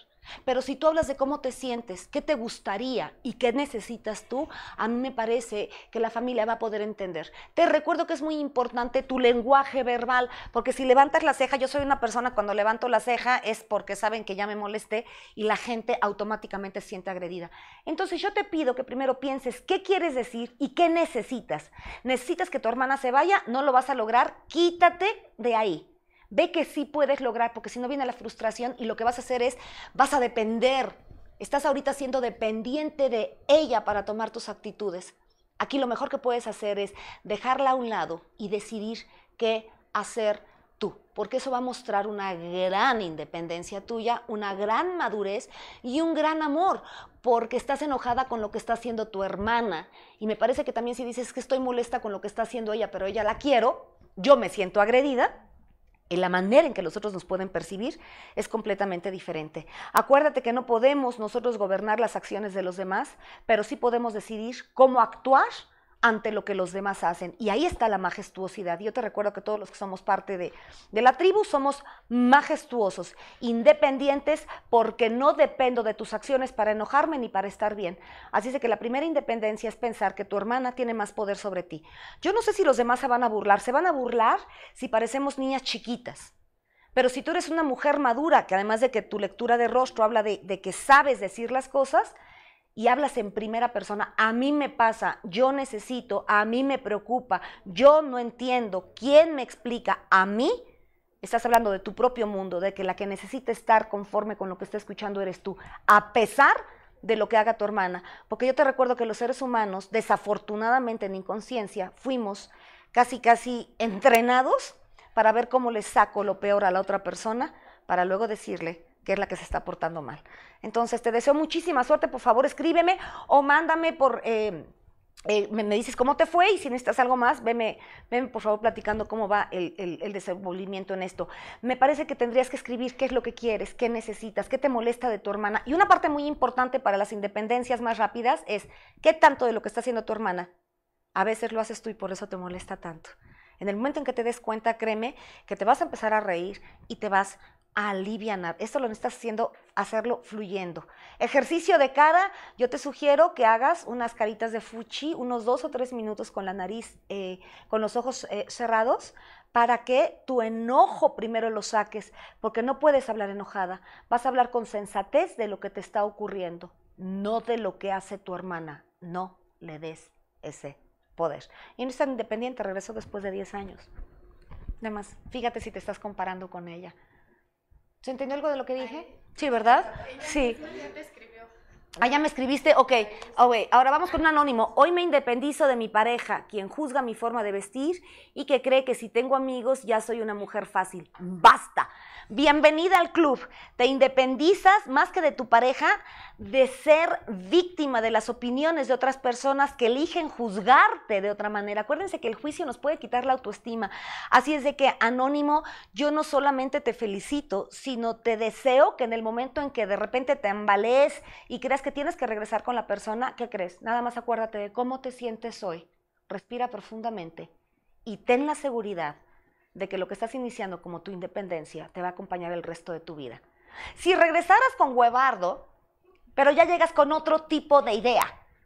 Pero si tú hablas de cómo te sientes, qué te gustaría y qué necesitas tú, a mí me parece que la familia va a poder entender. Te recuerdo que es muy importante tu lenguaje verbal, porque si levantas la ceja, yo soy una persona cuando levanto la ceja es porque saben que ya me molesté y la gente automáticamente siente agredida. Entonces yo te pido que primero pienses qué quieres decir y qué necesitas. ¿Necesitas que tu hermana se vaya? No lo vas a lograr, quítate de ahí. Ve que sí puedes lograr, porque si no viene la frustración y lo que vas a hacer es, vas a depender. Estás ahorita siendo dependiente de ella para tomar tus actitudes. Aquí lo mejor que puedes hacer es dejarla a un lado y decidir qué hacer tú, porque eso va a mostrar una gran independencia tuya, una gran madurez y un gran amor, porque estás enojada con lo que está haciendo tu hermana. Y me parece que también si dices que estoy molesta con lo que está haciendo ella, pero ella la quiero, yo me siento agredida, en la manera en que los otros nos pueden percibir es completamente diferente. Acuérdate que no podemos nosotros gobernar las acciones de los demás, pero sí podemos decidir cómo actuar ante lo que los demás hacen. Y ahí está la majestuosidad. Yo te recuerdo que todos los que somos parte de, de la tribu somos majestuosos, independientes, porque no dependo de tus acciones para enojarme ni para estar bien. Así es que la primera independencia es pensar que tu hermana tiene más poder sobre ti. Yo no sé si los demás se van a burlar. Se van a burlar si parecemos niñas chiquitas. Pero si tú eres una mujer madura, que además de que tu lectura de rostro habla de que sabes decir las cosas, y hablas en primera persona, a mí me pasa, yo necesito, a mí me preocupa, yo no entiendo, ¿quién me explica? A mí, estás hablando de tu propio mundo, de que la que necesita estar conforme con lo que está escuchando eres tú, a pesar de lo que haga tu hermana. Porque yo te recuerdo que los seres humanos, desafortunadamente en inconsciencia, fuimos casi, casi entrenados para ver cómo le saco lo peor a la otra persona para luego decirle, que es la que se está portando mal. Entonces, te deseo muchísima suerte, por favor, escríbeme o mándame por... Eh, eh, me, dices cómo te fue y si necesitas algo más, veme, por favor platicando cómo va el, el, desenvolvimiento en esto. Me parece que tendrías que escribir qué es lo que quieres, qué necesitas, qué te molesta de tu hermana. Y una parte muy importante para las independencias más rápidas es qué tanto de lo que está haciendo tu hermana a veces lo haces tú y por eso te molesta tanto. En el momento en que te des cuenta, créeme que te vas a empezar a reír y te vas alivianar. Esto lo necesitas haciendo, hacerlo fluyendo. Ejercicio de cara, yo te sugiero que hagas unas caritas de fuchi, unos dos o tres minutos con la nariz, eh, con los ojos eh, cerrados, para que tu enojo primero lo saques, porque no puedes hablar enojada. Vas a hablar con sensatez de lo que te está ocurriendo, no de lo que hace tu hermana. No le des ese poder. Y no estás independiente, regreso después de 10 años. Nada más, fíjate si te estás comparando con ella. ¿Se entendió algo de lo que dije? Sí, ¿verdad? Sí. Allá ah, me escribiste, ok. okay. Ah, ahora vamos con un anónimo. Hoy me independizo de mi pareja, quien juzga mi forma de vestir y que cree que si tengo amigos ya soy una mujer fácil. Basta. Bienvenida al club. Te independizas más que de tu pareja de ser víctima de las opiniones de otras personas que eligen juzgarte de otra manera. Acuérdense que el juicio nos puede quitar la autoestima. Así es de que, anónimo, yo no solamente te felicito, sino te deseo que en el momento en que de repente te embales y creas que tienes que regresar con la persona, ¿qué crees? Nada más acuérdate de cómo te sientes hoy. Respira profundamente y ten la seguridad de que lo que estás iniciando como tu independencia te va a acompañar el resto de tu vida. Si regresaras con huevardo, pero ya llegas con otro tipo de idea,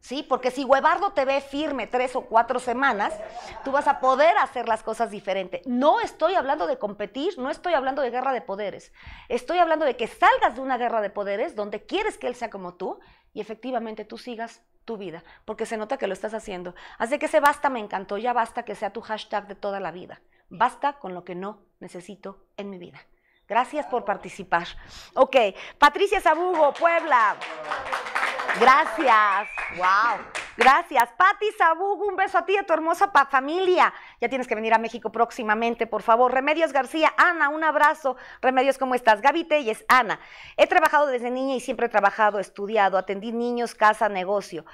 ¿sí? Porque si Huevardo te ve firme tres o cuatro semanas, tú vas a poder hacer las cosas diferente. No estoy hablando de competir, no estoy hablando de guerra de poderes. Estoy hablando de que salgas de una guerra de poderes donde quieres que él sea como tú y efectivamente tú sigas tu vida, porque se nota que lo estás haciendo. Así que ese basta me encantó, ya basta que sea tu hashtag de toda la vida. Basta con lo que no necesito en mi vida. Gracias por participar. Ok, Patricia Sabugo, Puebla. Gracias. Wow. Gracias. Pati Sabug, un beso a ti y a tu hermosa pa familia. Ya tienes que venir a México próximamente, por favor. Remedios García, Ana, un abrazo. Remedios, ¿cómo estás? Gaby Telles, Ana. He trabajado desde niña y siempre he trabajado, estudiado, atendí niños, casa, negocio.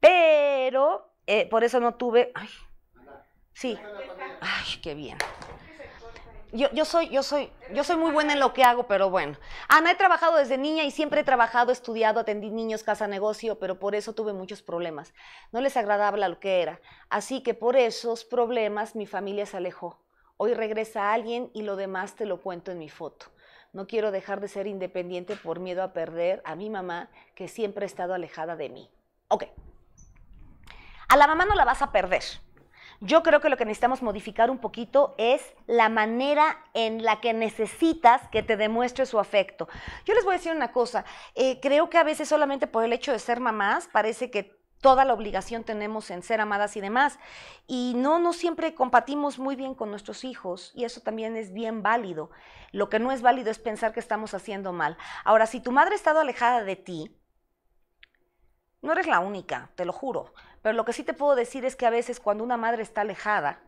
Pero eh, por eso no tuve. Ay. Sí. Ay, qué bien yo, soy, yo, soy, yo soy muy buena en lo que hago, pero bueno. Ana, ah, he trabajado desde niña y siempre he trabajado, estudiado, atendí niños, casa, negocio, pero por eso tuve muchos problemas. No les agradaba lo que era. Así que por esos problemas mi familia se alejó. Hoy regresa alguien y lo demás te lo cuento en mi foto. No quiero dejar de ser independiente por miedo a perder a mi mamá, que siempre ha estado alejada de mí. Ok. A la mamá no la vas a perder. Yo creo que lo que necesitamos modificar un poquito es la manera en la que necesitas que te demuestre su afecto. Yo les voy a decir una cosa, eh, creo que a veces solamente por el hecho de ser mamás parece que toda la obligación tenemos en ser amadas y demás. Y no, no siempre compatimos muy bien con nuestros hijos y eso también es bien válido. Lo que no es válido es pensar que estamos haciendo mal. Ahora, si tu madre ha estado alejada de ti, no eres la única, te lo juro. Pero lo que sí te puedo decir es que a veces cuando una madre está alejada,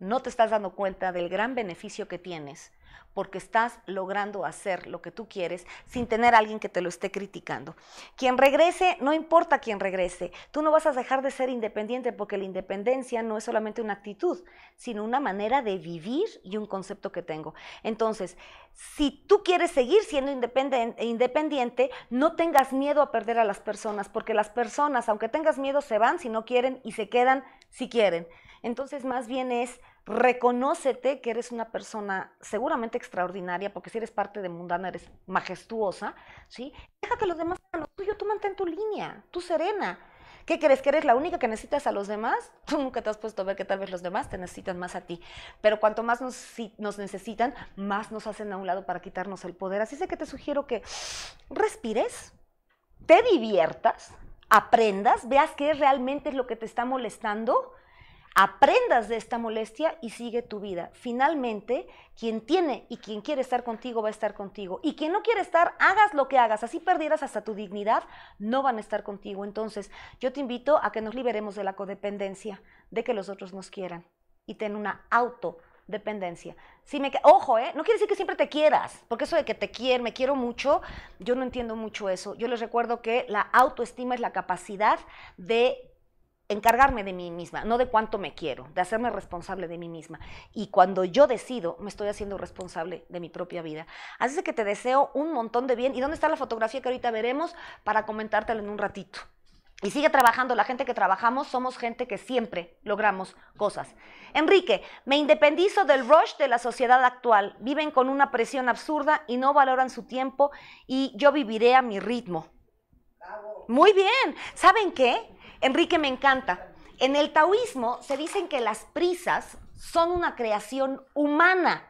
no te estás dando cuenta del gran beneficio que tienes porque estás logrando hacer lo que tú quieres sin tener a alguien que te lo esté criticando. Quien regrese, no importa quién regrese, tú no vas a dejar de ser independiente porque la independencia no es solamente una actitud, sino una manera de vivir y un concepto que tengo. Entonces, si tú quieres seguir siendo independiente, no tengas miedo a perder a las personas, porque las personas, aunque tengas miedo, se van si no quieren y se quedan si quieren. Entonces, más bien es reconócete que eres una persona seguramente extraordinaria, porque si eres parte de mundana eres majestuosa, ¿sí? Deja que los demás hagan lo tuyo, tú mantén tu línea, tú serena. ¿Qué crees? ¿Que eres la única que necesitas a los demás? [laughs] Tú nunca te has puesto a ver que tal vez los demás te necesitan más a ti. Pero cuanto más nos, necesitan, más nos hacen a un lado para quitarnos el poder. Así que te sugiero que respires, te diviertas, aprendas, veas qué realmente es lo que te está molestando aprendas de esta molestia y sigue tu vida. Finalmente, quien tiene y quien quiere estar contigo va a estar contigo. Y quien no quiere estar, hagas lo que hagas. Así perdieras hasta tu dignidad, no van a estar contigo. Entonces, yo te invito a que nos liberemos de la codependencia, de que los otros nos quieran y ten una autodependencia. Si me, ojo, ¿eh? no quiere decir que siempre te quieras, porque eso de que te quiero, me quiero mucho, yo no entiendo mucho eso. Yo les recuerdo que la autoestima es la capacidad de encargarme de mí misma, no de cuánto me quiero, de hacerme responsable de mí misma. Y cuando yo decido, me estoy haciendo responsable de mi propia vida. Así que te deseo un montón de bien. ¿Y dónde está la fotografía que ahorita veremos para comentártela en un ratito? Y sigue trabajando, la gente que trabajamos somos gente que siempre logramos cosas. Enrique, me independizo del rush de la sociedad actual. Viven con una presión absurda y no valoran su tiempo y yo viviré a mi ritmo. Muy bien, ¿saben qué? Enrique me encanta. En el taoísmo se dicen que las prisas son una creación humana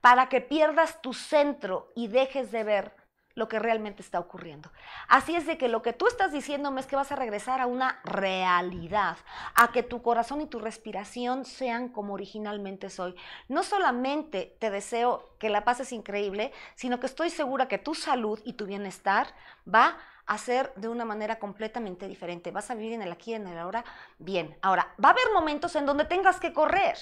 para que pierdas tu centro y dejes de ver lo que realmente está ocurriendo. Así es de que lo que tú estás diciéndome es que vas a regresar a una realidad, a que tu corazón y tu respiración sean como originalmente soy. No solamente te deseo que la paz es increíble, sino que estoy segura que tu salud y tu bienestar va a hacer de una manera completamente diferente. Vas a vivir en el aquí, en el ahora, bien. Ahora, va a haber momentos en donde tengas que correr.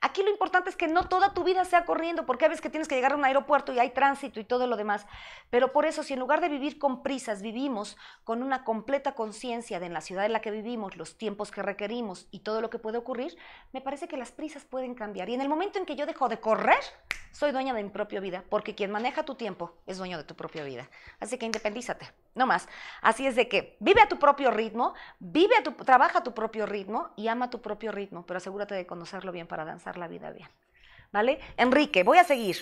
Aquí lo importante es que no toda tu vida sea corriendo, porque a veces que tienes que llegar a un aeropuerto y hay tránsito y todo lo demás. Pero por eso, si en lugar de vivir con prisas, vivimos con una completa conciencia de la ciudad en la que vivimos, los tiempos que requerimos y todo lo que puede ocurrir, me parece que las prisas pueden cambiar. Y en el momento en que yo dejo de correr, soy dueña de mi propia vida, porque quien maneja tu tiempo es dueño de tu propia vida. Así que independízate no más. Así es de que vive a tu propio ritmo, vive a tu, trabaja a tu propio ritmo y ama tu propio ritmo, pero asegúrate de conocerlo bien para danzar la vida bien. ¿Vale? Enrique, voy a seguir.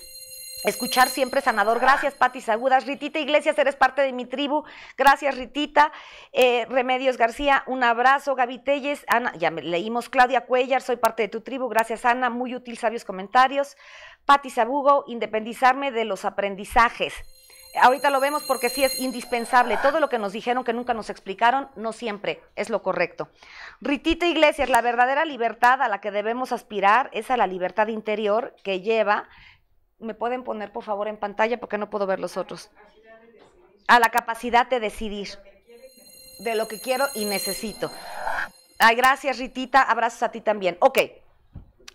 Escuchar siempre sanador. Gracias, Pati agudas Ritita Iglesias, eres parte de mi tribu. Gracias, Ritita. Eh, Remedios García, un abrazo. Gaby Telles, Ana, ya leímos. Claudia Cuellar, soy parte de tu tribu. Gracias, Ana. Muy útil, sabios comentarios. Pati Sabugo, independizarme de los aprendizajes ahorita lo vemos porque sí es indispensable. Todo lo que nos dijeron que nunca nos explicaron, no siempre es lo correcto. Ritita Iglesias, la verdadera libertad a la que debemos aspirar es a la libertad interior que lleva. ¿Me pueden poner por favor en pantalla porque no puedo ver los otros? A la capacidad de decidir de lo que quiero y necesito. Ay, gracias Ritita, abrazos a ti también. Ok,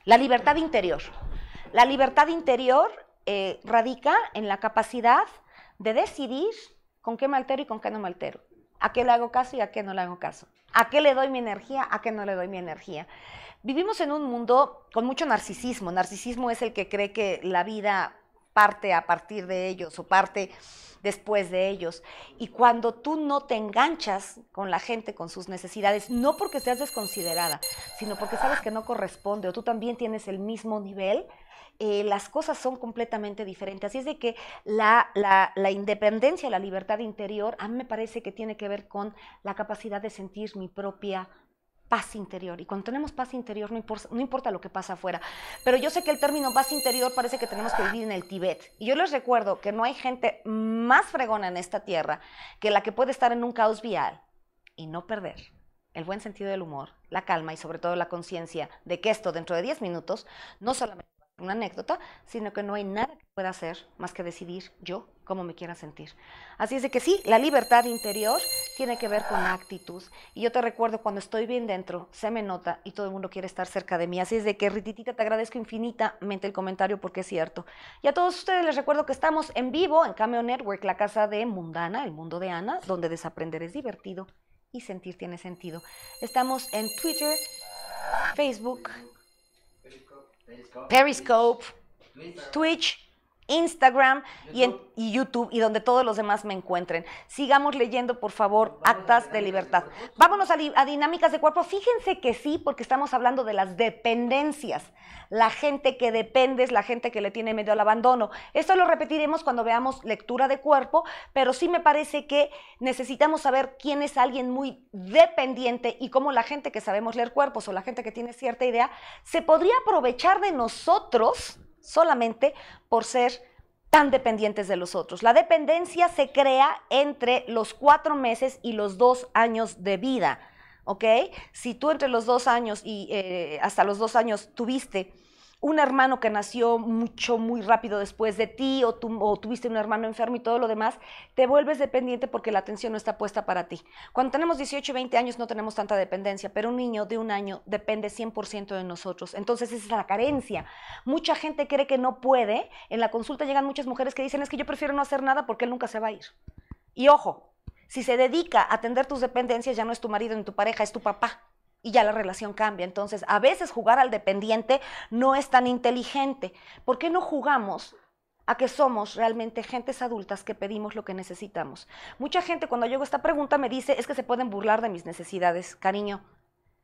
la libertad interior. La libertad interior eh, radica en la capacidad de decidir con qué me altero y con qué no me altero. ¿A qué le hago caso y a qué no le hago caso? ¿A qué le doy mi energía? ¿A qué no le doy mi energía? Vivimos en un mundo con mucho narcisismo. Narcisismo es el que cree que la vida parte a partir de ellos o parte después de ellos. Y cuando tú no te enganchas con la gente, con sus necesidades, no porque seas desconsiderada, sino porque sabes que no corresponde o tú también tienes el mismo nivel, eh, las cosas son completamente diferentes. Así es de que la, la, independencia, la libertad interior, a mí me parece que tiene que ver con la capacidad de sentir mi propia paz interior. Y cuando tenemos paz interior, no importa, no importa lo que pasa afuera. Pero yo sé que el término paz interior parece que tenemos que vivir en el Tíbet. Y yo les recuerdo que no hay gente más fregona en esta tierra que la que puede estar en un caos vial y no perder el buen sentido del humor, la calma y sobre todo la conciencia de que esto dentro de 10 minutos no solamente una anécdota, sino que no hay nada que pueda hacer más que decidir yo cómo me quiera sentir. Así es de que sí, la libertad interior tiene que ver con actitud. Y yo te recuerdo, cuando estoy bien dentro, se me nota y todo el mundo quiere estar cerca de mí. Así es de que, Rititita, te agradezco infinitamente el comentario porque es cierto. Y a todos ustedes les recuerdo que estamos en vivo en Cameo Network, la casa de Mundana, el mundo de Ana, donde desaprender es divertido y sentir tiene sentido. Estamos en Twitter, Facebook, Periscope, Twitch, Instagram y, en, YouTube y donde todos los demás me encuentren. Sigamos leyendo, por favor, actas de libertad. Vámonos a, a dinámicas de cuerpo. Fíjense que sí, porque estamos hablando de las dependencias. La gente que depende es la gente que le tiene medio al abandono. Esto lo repetiremos cuando veamos lectura de cuerpo, pero sí me parece que necesitamos saber quién es alguien muy dependiente y cómo la gente que sabemos leer cuerpos o la gente que tiene cierta idea se podría aprovechar de nosotros solamente por ser tan dependientes de los otros. La dependencia se crea entre los cuatro meses y los dos años de vida. ¿Ok? Si tú entre los dos años y eh, hasta los dos años tuviste un hermano que nació mucho, muy rápido después de ti o, tuviste un hermano enfermo y todo lo demás, te vuelves dependiente porque la atención no está puesta para ti. Cuando tenemos 18 20 años no tenemos tanta dependencia, pero un niño de un año depende 100% de nosotros. Entonces esa es la carencia. Mucha gente cree que no puede. En la consulta llegan muchas mujeres que dicen es que yo prefiero no hacer nada porque él nunca se va a ir. Y ojo, si se dedica a atender tus dependencias ya no es tu marido ni tu pareja, es tu papá y ya la relación cambia. Entonces, a veces jugar al dependiente no es tan inteligente. ¿Por qué no jugamos a que somos realmente gentes adultas que pedimos lo que necesitamos? Mucha gente cuando yo hago esta pregunta me dice, es que se pueden burlar de mis necesidades, cariño.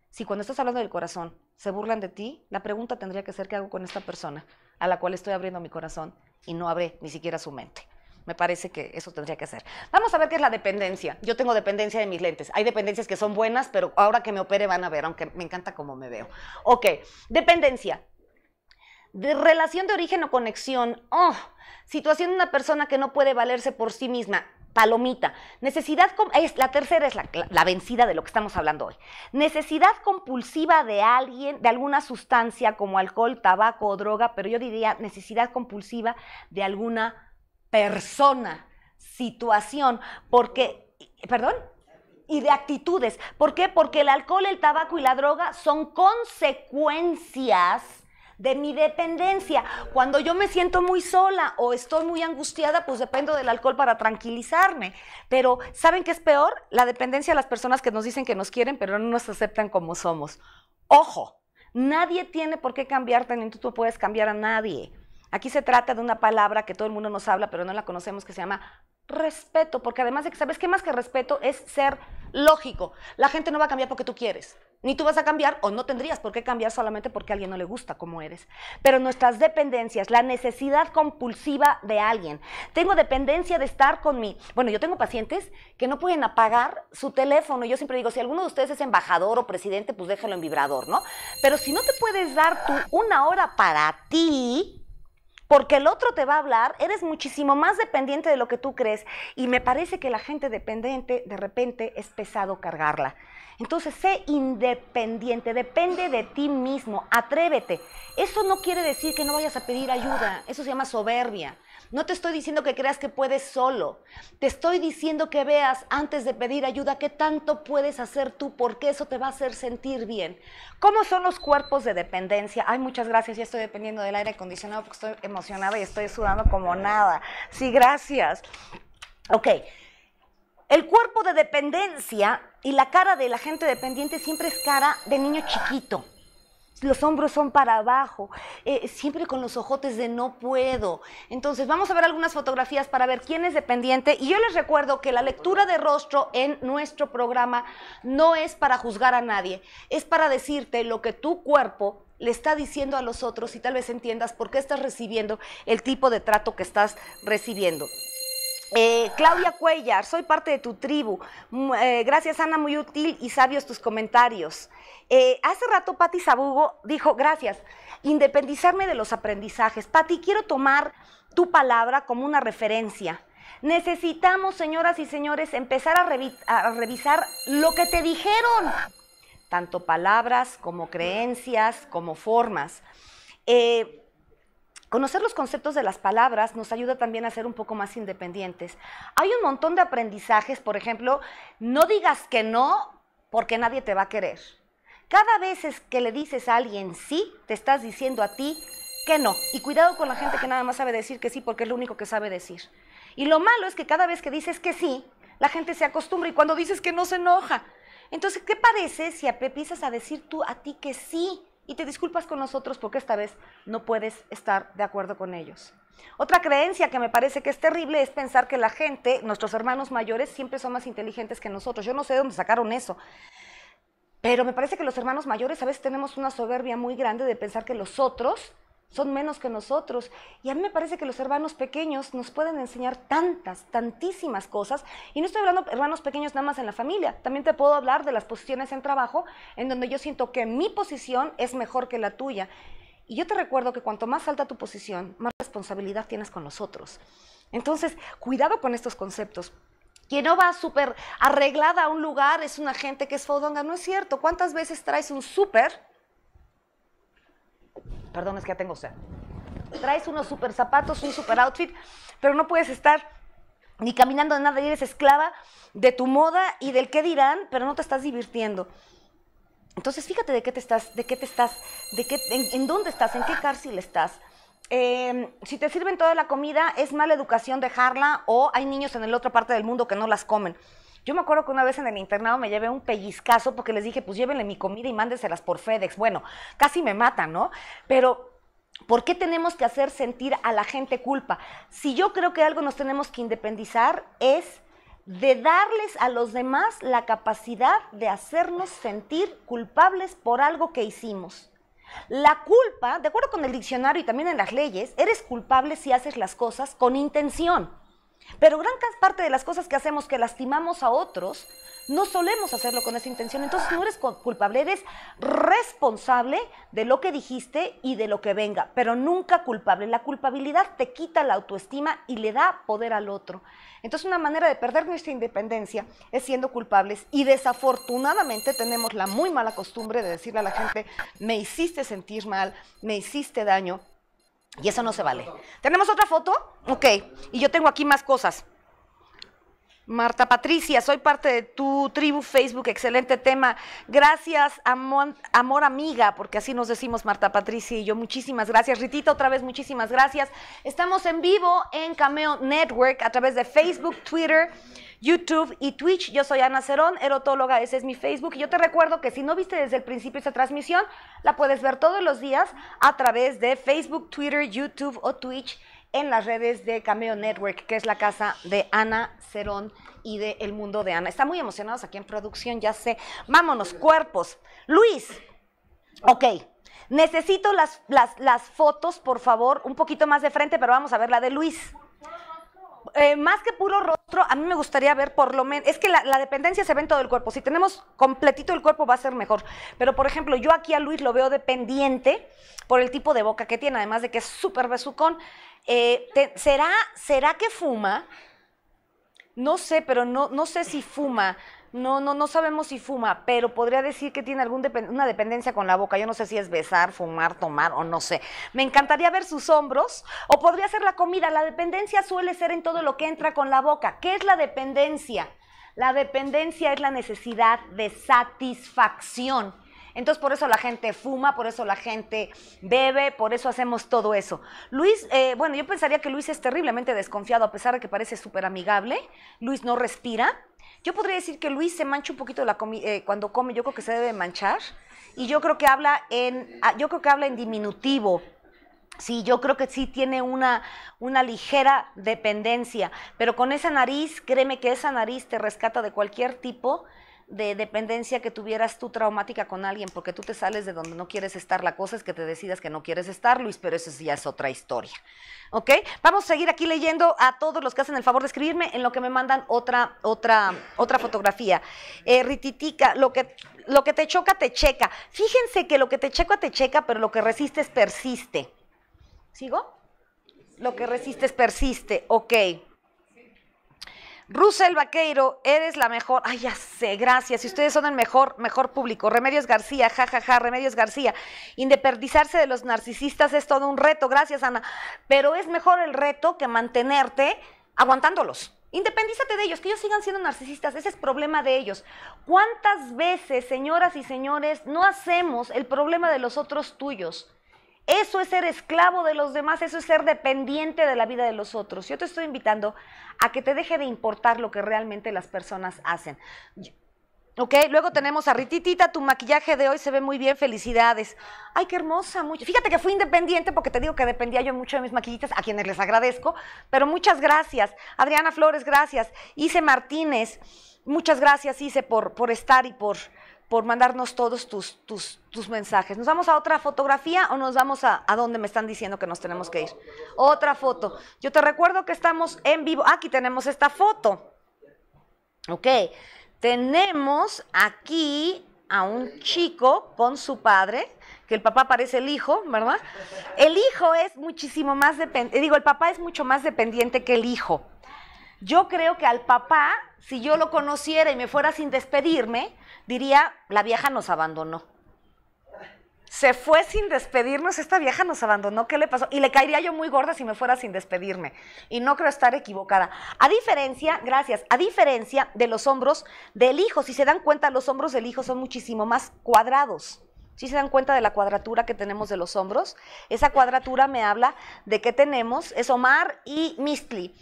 Si cuando estás hablando del corazón se burlan de ti, la pregunta tendría que ser qué hago con esta persona a la cual estoy abriendo mi corazón y no abre ni siquiera su mente. Me parece que eso tendría que hacer. Vamos a ver qué es la dependencia. Yo tengo dependencia de mis lentes. Hay dependencias que son buenas, pero ahora que me opere van a ver, aunque me encanta cómo me veo. Ok, dependencia. De relación de origen o conexión. Oh, situación de una persona que no puede valerse por sí misma. Palomita. Necesidad, es, la tercera es la, la, vencida de lo que estamos hablando hoy. Necesidad compulsiva de alguien, de alguna sustancia como alcohol, tabaco o droga, pero yo diría necesidad compulsiva de alguna persona, situación, porque, perdón, y de actitudes. ¿Por qué? Porque el alcohol, el tabaco y la droga son consecuencias de mi dependencia. Cuando yo me siento muy sola o estoy muy angustiada, pues dependo del alcohol para tranquilizarme. Pero ¿saben qué es peor? La dependencia de las personas que nos dicen que nos quieren, pero no nos aceptan como somos. Ojo, nadie tiene por qué cambiarte, ni tú, tú puedes cambiar a nadie. Aquí se trata de una palabra que todo el mundo nos habla, pero no la conocemos, que se llama respeto, porque además de que sabes qué más que respeto es ser lógico. La gente no va a cambiar porque tú quieres, ni tú vas a cambiar o no tendrías por qué cambiar solamente porque a alguien no le gusta como eres. Pero nuestras dependencias, la necesidad compulsiva de alguien. Tengo dependencia de estar con mi, bueno, yo tengo pacientes que no pueden apagar su teléfono. Yo siempre digo, si alguno de ustedes es embajador o presidente, pues déjalo en vibrador, ¿no? Pero si no te puedes dar tú una hora para ti, porque el otro te va a hablar, eres muchísimo más dependiente de lo que tú crees y me parece que la gente dependiente de repente es pesado cargarla. Entonces, sé independiente, depende de ti mismo, atrévete. Eso no quiere decir que no vayas a pedir ayuda, eso se llama soberbia. No te estoy diciendo que creas que puedes solo, te estoy diciendo que veas antes de pedir ayuda qué tanto puedes hacer tú, porque eso te va a hacer sentir bien. ¿Cómo son los cuerpos de dependencia? Ay, muchas gracias, ya estoy dependiendo del aire acondicionado porque estoy emocionada y estoy sudando como nada. Sí, gracias. Ok. El cuerpo de dependencia y la cara de la gente dependiente siempre es cara de niño chiquito. Los hombros son para abajo, eh, siempre con los ojotes de no puedo. Entonces, vamos a ver algunas fotografías para ver quién es dependiente. Y yo les recuerdo que la lectura de rostro en nuestro programa no es para juzgar a nadie, es para decirte lo que tu cuerpo le está diciendo a los otros y tal vez entiendas por qué estás recibiendo el tipo de trato que estás recibiendo. Eh, Claudia Cuellar, soy parte de tu tribu. Mm, eh, gracias, Ana, muy útil y sabios tus comentarios. Eh, hace rato Patti Sabugo dijo, gracias, independizarme de los aprendizajes. Patti, quiero tomar tu palabra como una referencia. Necesitamos, señoras y señores, empezar a, a revisar lo que te dijeron, tanto palabras como creencias, como formas. Conocer los conceptos de las palabras nos ayuda también a ser un poco más independientes. Hay un montón de aprendizajes, por ejemplo, no digas que no porque nadie te va a querer. Cada vez que le dices a alguien sí, te estás diciendo a ti que no. Y cuidado con la gente que nada más sabe decir que sí porque es lo único que sabe decir. Y lo malo es que cada vez que dices que sí, la gente se acostumbra y cuando dices que no se enoja. Entonces, ¿qué parece si empiezas a decir tú a ti que sí? y te disculpas con nosotros porque esta vez no puedes estar de acuerdo con ellos. Otra creencia que me parece que es terrible es pensar que la gente, nuestros hermanos mayores, siempre son más inteligentes que nosotros. Yo no sé de dónde sacaron eso. Pero me parece que los hermanos mayores a veces tenemos una soberbia muy grande de pensar que los otros son menos que nosotros. Y a mí me parece que los hermanos pequeños nos pueden enseñar tantas, tantísimas cosas. Y no estoy hablando de hermanos pequeños nada más en la familia. También te puedo hablar de las posiciones en trabajo, en donde yo siento que mi posición es mejor que la tuya. Y yo te recuerdo que cuanto más alta tu posición, más responsabilidad tienes con nosotros Entonces, cuidado con estos conceptos. Quien no va súper arreglada a un lugar es una gente que es fodonga. No es cierto. ¿Cuántas veces traes un súper? Perdón, es que ya tengo sea, Traes unos super zapatos, un super outfit, pero no puedes estar ni caminando de nada y eres esclava de tu moda y del qué dirán, pero no te estás divirtiendo. Entonces, fíjate de qué te estás, de qué te estás, de qué, en, dónde estás, en qué cárcel estás. Em, si te sirven toda la comida, es mala educación dejarla o hay niños en el otra parte del mundo que no las comen. Yo me acuerdo que una vez en el internado me llevé un pellizcazo porque les dije, pues llévenle mi comida y mándeselas por FedEx. Bueno, casi me matan, ¿no? Pero ¿Por qué tenemos que hacer sentir a la gente culpa? Si yo creo que algo nos tenemos que independizar es de darles a los demás la capacidad de hacernos sentir culpables por algo que hicimos. La culpa, de acuerdo con el diccionario y también en las leyes, eres culpable si haces las cosas con intención. Pero gran parte de las cosas que hacemos que lastimamos a otros, no solemos hacerlo con esa intención. Entonces no eres culpable, eres responsable de lo que dijiste y de lo que venga, pero nunca culpable. La culpabilidad te quita la autoestima y le da poder al otro. Entonces una manera de perder nuestra independencia es siendo culpables y desafortunadamente tenemos la muy mala costumbre de decirle a la gente, me hiciste sentir mal, me hiciste daño y eso no se vale. ¿Tenemos otra foto? Ok. Y yo tengo aquí más cosas. Marta Patricia, soy parte de tu tribu Facebook, excelente tema. Gracias, amor, amiga, porque así nos decimos Marta Patricia y yo. Muchísimas gracias. Ritita, otra vez, muchísimas gracias. Estamos en vivo en Cameo Network a través de Facebook, Twitter. YouTube y Twitch. Yo soy Ana Cerón, erotóloga, ese es mi Facebook. Y yo te recuerdo que si no viste desde el principio esta transmisión, la puedes ver todos los días a través de Facebook, Twitter, YouTube o Twitch en las redes de Cameo Network, que es la casa de Ana Cerón y de El Mundo de Ana. Están muy emocionados aquí en producción, ya sé. Vámonos, cuerpos. Luis, ok. Necesito las, las, las fotos, por favor, un poquito más de frente, pero vamos a ver la de Luis. Eh, más que puro rostro, a mí me gustaría ver por lo menos, es que la, dependencia se ve en todo el cuerpo, si tenemos completito el cuerpo va a ser mejor, pero por ejemplo, yo aquí a Luis lo veo dependiente por el tipo de boca que tiene, además de que es súper besucón, eh, ¿será, ¿será que fuma? No sé, pero no, no sé si fuma. No, no, no sabemos si fuma, pero podría decir que tiene alguna una dependencia con la boca. Yo no sé si es besar, fumar, tomar o no sé. Me encantaría ver sus hombros o podría ser la comida. La dependencia suele ser en todo lo que entra con la boca. ¿Qué es la dependencia? La dependencia es la necesidad de satisfacción. Entonces por eso la gente fuma, por eso la gente bebe, por eso hacemos todo eso. Luis, eh, bueno, yo pensaría que Luis es terriblemente desconfiado, a pesar de que parece súper amigable. Luis no respira, yo podría decir que Luis se mancha un poquito la eh, cuando come, yo creo que se debe manchar. Y yo creo que habla en, ah, yo creo que habla en diminutivo. Sí, yo creo que sí tiene una, una ligera dependencia, pero con esa nariz, créeme que esa nariz te rescata de cualquier tipo de dependencia que tuvieras tú traumática con alguien, porque tú te sales de donde no quieres estar. La cosa es que te decidas que no quieres estar, Luis, pero eso ya es otra historia. ¿Ok? Vamos a seguir aquí leyendo a todos los que hacen el favor de escribirme en lo que me mandan otra, otra, otra fotografía. Eh, rititica, lo que, lo que te choca, te checa. Fíjense que lo que te checa, te checa, pero lo que resistes, persiste. ¿Sigo? Lo que resistes, persiste. Ok. Rusel Vaqueiro, eres la mejor. Ay, ya sé, gracias. Y ustedes son el mejor, mejor público. Remedios García, jajaja, Remedios García. Independizarse de los narcisistas es todo un reto. Gracias, Ana. Pero es mejor el reto que mantenerte aguantándolos. Independízate de ellos, que ellos sigan siendo narcisistas, ese es problema de ellos. ¿Cuántas veces, señoras y señores, no hacemos el problema de los otros tuyos? Eso es ser esclavo de los demás, eso es ser dependiente de la vida de los otros. Yo te estoy invitando a que te deje de importar lo que realmente las personas hacen. Ok, luego tenemos a Rititita, tu maquillaje de hoy se ve muy bien, felicidades. Ay, qué hermosa, mucho. Fíjate que fui independiente porque te digo que dependía yo mucho de mis maquillitas, a quienes les agradezco, pero muchas gracias. Adriana Flores, gracias. Ise Martínez, muchas gracias, Ise, por, por estar y por, por mandarnos todos tus, tus, tus, mensajes. ¿Nos vamos a otra fotografía o nos vamos a, a donde me están diciendo que nos tenemos que ir? Otra foto. Yo te recuerdo que estamos en vivo. Ah, aquí tenemos esta foto. Ok. Tenemos aquí a un chico con su padre, que el papá parece el hijo, ¿verdad? El hijo es muchísimo más dependiente, digo, el papá es mucho más dependiente que el hijo. Yo creo que al papá, si yo lo conociera y me fuera sin despedirme, diría, la vieja nos abandonó. Se fue sin despedirnos, esta vieja nos abandonó, ¿qué le pasó? Y le caería yo muy gorda si me fuera sin despedirme. Y no creo estar equivocada. A diferencia, gracias, a diferencia de los hombros del hijo, si se dan cuenta, los hombros del hijo son muchísimo más cuadrados. Si se dan cuenta de la cuadratura que tenemos de los hombros? Esa cuadratura me habla de que tenemos, es Omar y Mistli.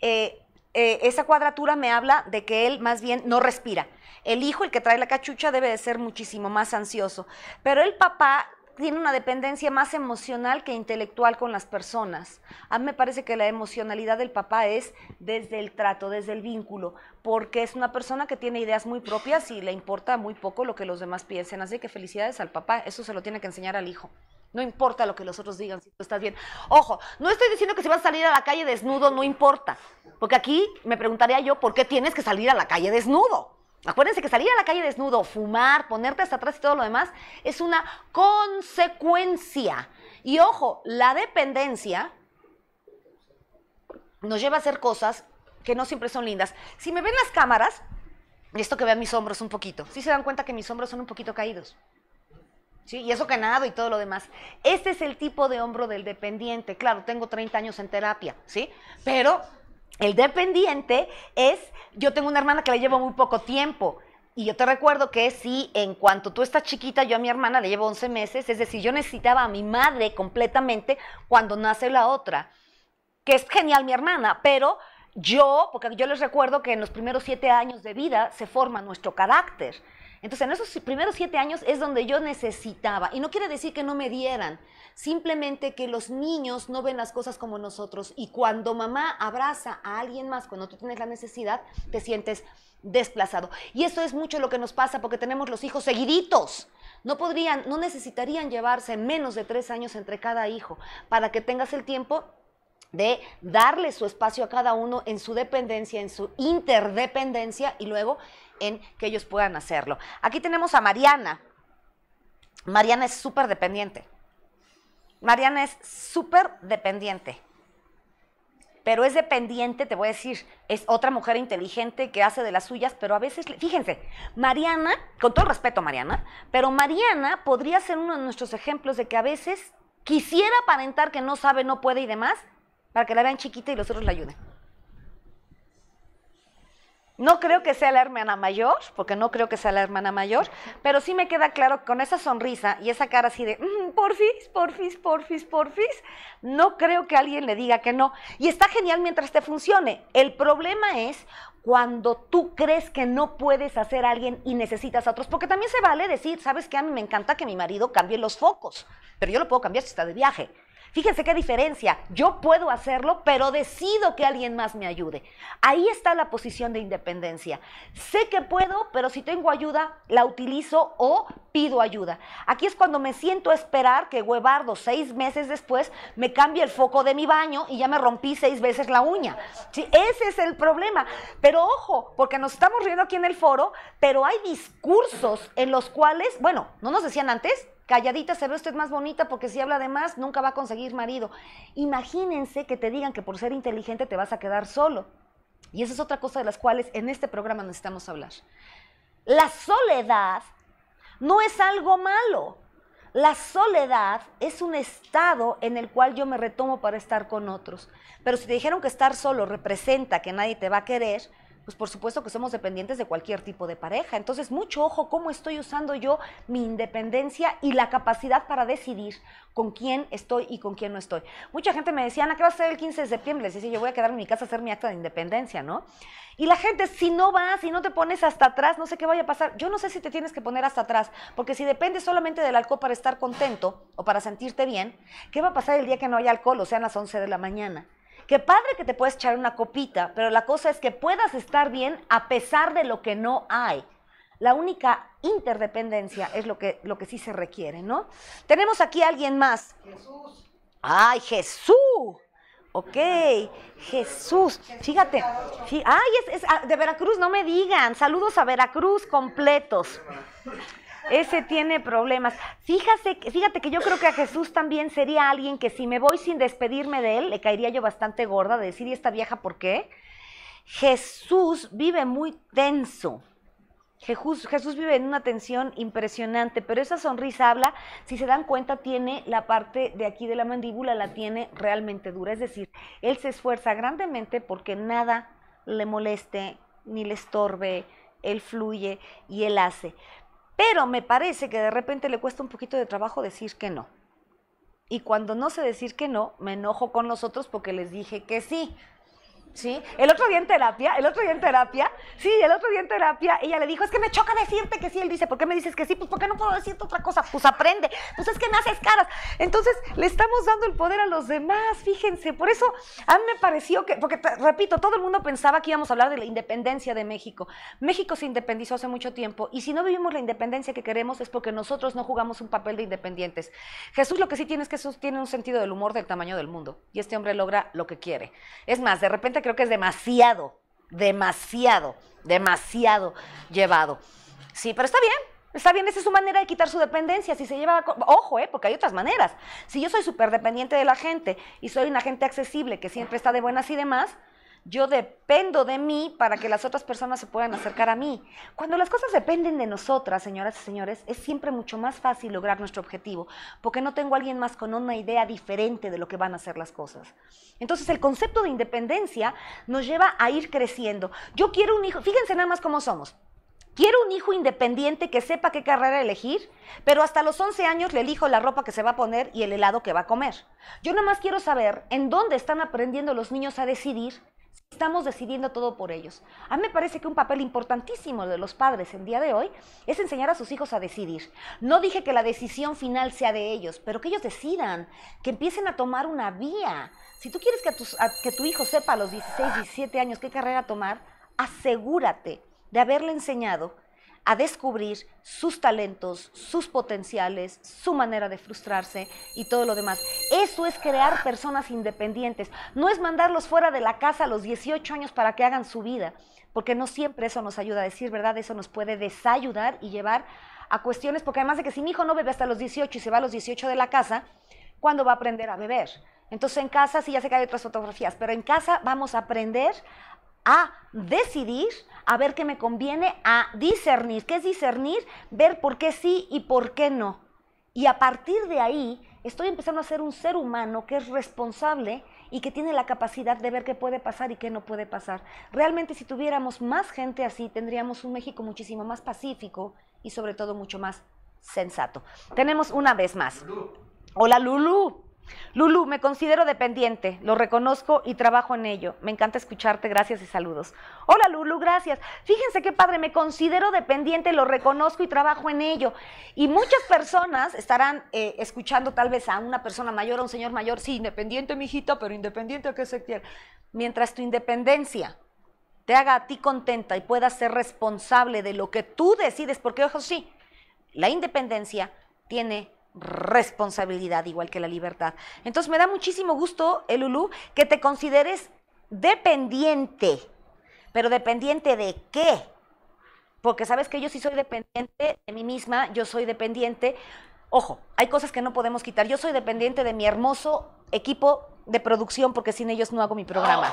Eh, eh, esa cuadratura me habla de que él más bien no respira. El hijo, el que trae la cachucha, debe de ser muchísimo más ansioso. Pero el papá tiene una dependencia más emocional que intelectual con las personas. A mí me parece que la emocionalidad del papá es desde el trato, desde el vínculo, porque es una persona que tiene ideas muy propias y le importa muy poco lo que los demás piensen. Así que felicidades al papá, eso se lo tiene que enseñar al hijo. No importa lo que los otros digan, si tú estás bien. Ojo, no estoy diciendo que se vas a salir a la calle desnudo, no importa. Porque aquí me preguntaría yo, ¿por qué tienes que salir a la calle desnudo? Acuérdense que salir a la calle desnudo, fumar, ponerte hasta atrás y todo lo demás es una consecuencia. Y ojo, la dependencia nos lleva a hacer cosas que no siempre son lindas. Si me ven las cámaras, esto que vean mis hombros un poquito, si se dan cuenta que mis hombros son un poquito caídos y eso que nado y todo lo demás. Este es el tipo de hombro del dependiente. Claro, tengo 30 años en terapia, ¿sí? Pero el dependiente es, yo tengo una hermana que le llevo muy poco tiempo. Y yo te recuerdo que si en cuanto tú estás chiquita, yo a mi hermana le llevo 11 meses, es decir, yo necesitaba a mi madre completamente cuando nace la otra, que es genial mi hermana, pero yo, porque yo les recuerdo que en los primeros siete años de vida se forma nuestro carácter. Entonces, en esos primeros siete años es donde yo necesitaba, y no quiere decir que no me dieran, simplemente que los niños no ven las cosas como nosotros, y cuando mamá abraza a alguien más, cuando tú tienes la necesidad, te sientes desplazado. Y eso es mucho lo que nos pasa porque tenemos los hijos seguiditos. No podrían, no necesitarían llevarse menos de tres años entre cada hijo para que tengas el tiempo de darle su espacio a cada uno en su dependencia, en su interdependencia y luego en que ellos puedan hacerlo. Aquí tenemos a Mariana. Mariana es súper dependiente. Mariana es súper dependiente. Pero es dependiente, te voy a decir, es otra mujer inteligente que hace de las suyas, pero a veces, fíjense, Mariana, con todo respeto Mariana, pero Mariana podría ser uno de nuestros ejemplos de que a veces quisiera aparentar que no sabe, no puede y demás, para que la vean chiquita y los otros la ayuden. No creo que sea la hermana mayor, porque no creo que sea la hermana mayor, pero sí me queda claro que con esa sonrisa y esa cara así de mm, fin, porfis, porfis, porfis, porfis, no creo que alguien le diga que no. Y está genial mientras te funcione. El problema es cuando tú crees que no puedes hacer a alguien y necesitas a otros, porque también se vale decir, sabes que a mí me encanta que mi marido cambie los focos, pero yo lo puedo cambiar si está de viaje. Fíjense qué diferencia. Yo puedo hacerlo, pero decido que alguien más me ayude. Ahí está la posición de independencia. Sé que puedo, pero si tengo ayuda, la utilizo o pido ayuda. Aquí es cuando me siento a esperar que huevardo seis meses después me cambie el foco de mi baño y ya me rompí seis veces la uña. ese es el problema. Pero ojo, porque nos estamos riendo aquí en el foro, pero hay discursos en los cuales, bueno, no nos decían antes, calladita se ve usted más bonita porque si habla de más nunca va a conseguir marido. Imagínense que te digan que por ser inteligente te vas a quedar solo. Y esa es otra cosa de las cuales en este programa necesitamos hablar. La soledad no es algo malo. La soledad es un estado en el cual yo me retomo para estar con otros. Pero si te dijeron que estar solo representa que nadie te va a querer, pues por supuesto que somos dependientes de cualquier tipo de pareja. Entonces, mucho ojo cómo estoy usando yo mi independencia y la capacidad para decidir con quién estoy y con quién no estoy. Mucha gente me decía, Ana, ¿qué va a ser el 15 de septiembre? Les decía, yo voy a quedar en mi casa a hacer mi acta de independencia, ¿no? Y la gente, si no vas, si no te pones hasta atrás, no sé qué vaya a pasar. Yo no sé si te tienes que poner hasta atrás, porque si dependes solamente del alcohol para estar contento o para sentirte bien, ¿qué va a pasar el día que no haya alcohol, o sean las 11 de la mañana? Qué padre que te puedes echar una copita, pero la cosa es que puedas estar bien a pesar de lo que no hay. La única interdependencia es lo que, lo que sí se requiere, ¿no? Tenemos aquí a alguien más. Jesús. ¡Ay, Jesús! Ok, Jesús. Fíjate. ay, es, ah, de Veracruz, no me digan. Saludos a Veracruz completos. Ese tiene problemas. Fíjate, fíjate que yo creo que a Jesús también sería alguien que si me voy sin despedirme de él, le caería yo bastante gorda de decir, ¿y esta vieja por qué? Jesús vive muy tenso. Jesús, Jesús, vive en una tensión impresionante, pero esa sonrisa habla, si se dan cuenta, tiene la parte de aquí de la mandíbula, la tiene realmente dura. Es decir, él se esfuerza grandemente porque nada le moleste ni le estorbe, él fluye y él hace. Pero me parece que de repente le cuesta un poquito de trabajo decir que no. Y cuando no sé decir que no, me enojo con los otros porque les dije que sí. ¿sí? El otro día en terapia, el otro día en terapia, sí, el otro día en terapia, ella le dijo, es que me choca decirte que sí. Él dice, ¿por qué me dices que sí? Pues porque no puedo decirte otra cosa. Pues aprende. Pues es que me haces caras. Entonces, le estamos dando el poder a los demás, fíjense. Por eso, a mí me pareció que, porque repito, todo el mundo pensaba que íbamos a hablar de la independencia de México. México se independizó hace mucho tiempo y si no vivimos la independencia que queremos es porque nosotros no jugamos un papel de independientes. Jesús lo que sí tiene es que tiene un sentido del humor del tamaño del mundo y este hombre logra lo que quiere. Es más, de repente creo que es demasiado, demasiado, demasiado llevado. Sí, pero está bien, Está bien, esa es su manera de quitar su dependencia. Si se lleva, ojo, eh, porque hay otras maneras. Si yo soy súper dependiente de la gente y soy una gente accesible que siempre está de buenas y demás, yo dependo de mí para que las otras personas se puedan acercar a mí. Cuando las cosas dependen de nosotras, señoras y señores, es siempre mucho más fácil lograr nuestro objetivo, porque no tengo a alguien más con una idea diferente de lo que van a hacer las cosas. Entonces el concepto de independencia nos lleva a ir creciendo. Yo quiero un hijo, fíjense nada más cómo somos. Quiero un hijo independiente que sepa qué carrera elegir, pero hasta los 11 años le elijo la ropa que se va a poner y el helado que va a comer. Yo nada más quiero saber en dónde están aprendiendo los niños a decidir estamos decidiendo todo por ellos. A mí me parece que un papel importantísimo de los padres en día de hoy es enseñar a sus hijos a decidir. No dije que la decisión final sea de ellos, pero que ellos decidan, que empiecen a tomar una vía. Si tú quieres que, que tu hijo sepa a los 16, 17 años qué carrera tomar, asegúrate de haberle enseñado a descubrir sus talentos, sus potenciales, su manera de frustrarse y todo lo demás. Eso es crear personas independientes. No es mandarlos fuera de la casa a los 18 años para que hagan su vida, porque no siempre eso nos ayuda a decir verdad, eso nos puede desayudar y llevar a cuestiones, porque además de que si mi hijo no bebe hasta los 18 y se va a los 18 de la casa, ¿cuándo va a aprender a beber? Entonces en casa sí ya sé que hay otras fotografías, pero en casa vamos a aprender a decidir, a ver qué me conviene, a discernir. ¿Qué es discernir? Ver por qué sí y por qué no. Y a partir de ahí estoy empezando a ser un ser humano que es responsable y que tiene la capacidad de ver qué puede pasar y qué no puede pasar. Realmente si tuviéramos más gente así, tendríamos un México muchísimo más pacífico y sobre todo mucho más sensato. Tenemos una vez más. Hola Lulu. Lulu, me considero dependiente, lo reconozco y trabajo en ello. Me encanta escucharte, gracias y saludos. Hola Lulu, gracias. Fíjense qué padre, me considero dependiente, lo reconozco y trabajo en ello. Y muchas personas estarán eh, escuchando tal vez a una persona mayor, a un señor mayor, sí, independiente, hijita, pero independiente qué se quiere? Mientras tu independencia te haga a ti contenta y puedas ser responsable de lo que tú decides, porque ojo, sí, la independencia tiene responsabilidad, igual que la libertad. Entonces me da muchísimo gusto, Elulú, eh, que te consideres dependiente, pero dependiente de qué? Porque sabes que yo sí soy dependiente de mí misma, yo soy dependiente, ojo, hay cosas que no podemos quitar, yo soy dependiente de mi hermoso equipo de producción porque sin ellos no hago mi programa.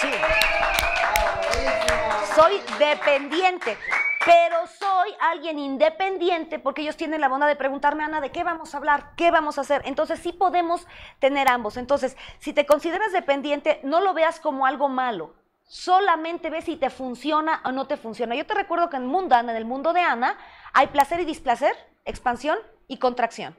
Sí. Soy dependiente pero soy alguien independiente porque ellos tienen la bondad de preguntarme, Ana, ¿de qué vamos a hablar? ¿Qué vamos a hacer? Entonces sí podemos tener ambos. Entonces, si te consideras dependiente, no lo veas como algo malo. Solamente ve si te funciona o no te funciona. Yo te recuerdo que en el mundo en el mundo de Ana, hay placer y displacer, expansión y contracción.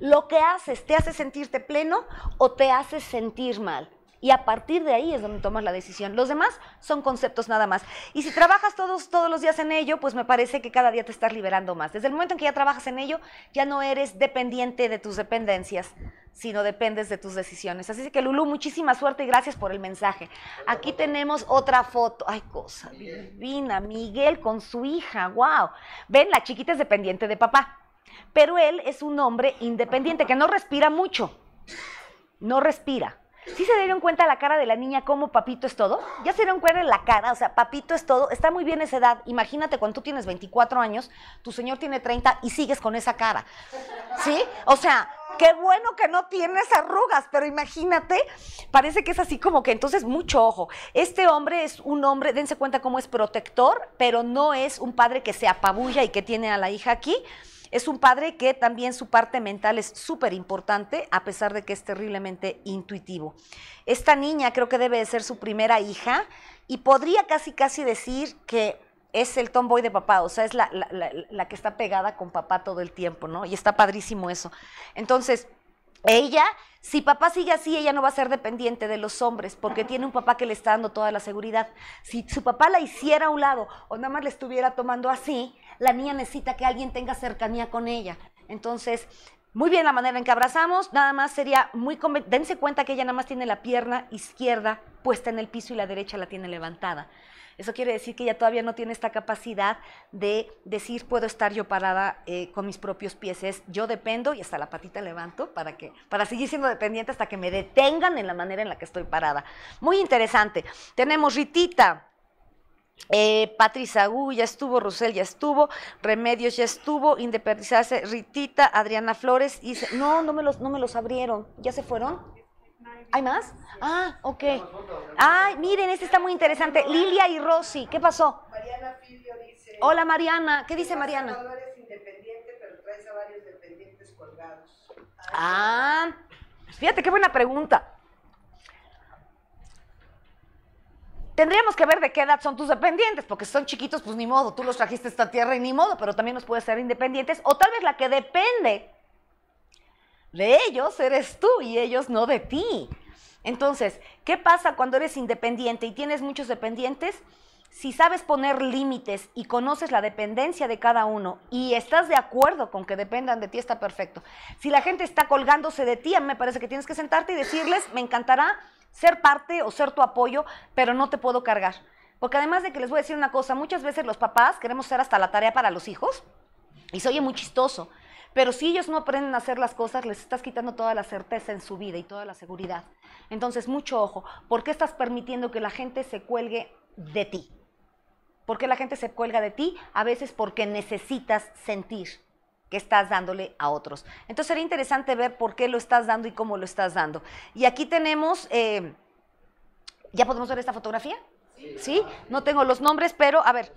Lo que haces, ¿te hace sentirte pleno o te hace sentir mal? y a partir de ahí es donde tomas la decisión. Los demás son conceptos nada más. Y si trabajas todos, todos los días en ello, pues me parece que cada día te estás liberando más. Desde el momento en que ya trabajas en ello, ya no eres dependiente de tus dependencias, sino dependes de tus decisiones. Así que Lulu, muchísima suerte y gracias por el mensaje. Aquí tenemos otra foto. Ay, cosa divina. Miguel con su hija. Wow. Ven, la chiquita es dependiente de papá. Pero él es un hombre independiente que no respira mucho. No respira. ¿Sí se dieron cuenta la cara de la niña como papito es todo? ¿Ya se dieron cuenta de la cara? O sea, papito es todo. Está muy bien esa edad. Imagínate cuando tú tienes 24 años, tu señor tiene 30 y sigues con esa cara. ¿Sí? O sea, qué bueno que no tienes arrugas, pero imagínate, parece que es así como que entonces mucho ojo. Este hombre es un hombre, dense cuenta cómo es protector, pero no es un padre que se apabulla y que tiene a la hija aquí. Es un padre que también su parte mental es súper importante, a pesar de que es terriblemente intuitivo. Esta niña creo que debe de ser su primera hija y podría casi casi decir que es el tomboy de papá, o sea, es la, la que está pegada con papá todo el tiempo, ¿no? Y está padrísimo eso. Entonces, ella, si papá sigue así, ella no va a ser dependiente de los hombres, porque tiene un papá que le está dando toda la seguridad. Si su papá la hiciera a un lado o nada más le estuviera tomando así, la niña necesita que alguien tenga cercanía con ella. Entonces, muy bien la manera en que abrazamos, nada más sería muy dense cuenta que ella nada más tiene la pierna izquierda puesta en el piso y la derecha la tiene levantada. Eso quiere decir que ella todavía no tiene esta capacidad de decir puedo estar yo parada eh, con mis propios pies. Es yo dependo y hasta la patita levanto para que para seguir siendo dependiente hasta que me detengan en la manera en la que estoy parada. Muy interesante. Tenemos Ritita. Eh, Patricia ya estuvo, Rosel ya estuvo, Remedios ya estuvo, Independizarse, Ritita, Adriana Flores, y no, no me, los, no me los abrieron, ¿ya se fueron? ¿Hay más? Ah, ok. Ay, miren, este está muy interesante. Lilia y Rosy, ¿qué pasó? Mariana dice. Hola Mariana, ¿qué dice Mariana? pero varios dependientes colgados. Ah, fíjate qué buena pregunta. Tendríamos que ver de qué edad son tus dependientes, porque son chiquitos, pues ni modo, tú los trajiste a esta tierra y ni modo, pero también los puedes ser independientes, o tal vez la que depende de ellos eres tú y ellos no de ti. Entonces, ¿qué pasa cuando eres independiente y tienes muchos dependientes? Si sabes poner límites y conoces la dependencia de cada uno y estás de acuerdo con que dependan de ti, está perfecto. Si la gente está colgándose de ti, a mí me parece que tienes que sentarte y decirles, me encantará ser parte o ser tu apoyo, pero no te puedo cargar. Porque además de que les voy a decir una cosa, muchas veces los papás queremos ser hasta la tarea para los hijos y se oye muy chistoso, pero si ellos no aprenden a hacer las cosas, les estás quitando toda la certeza en su vida y toda la seguridad. Entonces, mucho ojo, ¿por qué estás permitiendo que la gente se cuelgue de ti? ¿Por qué la gente se cuelga de ti? A veces porque necesitas sentir que estás dándole a otros. Entonces sería interesante ver por qué lo estás dando y cómo lo estás dando. Y aquí tenemos, eh, ¿ya podemos ver esta fotografía? Sí. ¿Sí? No tengo los nombres, pero a ver.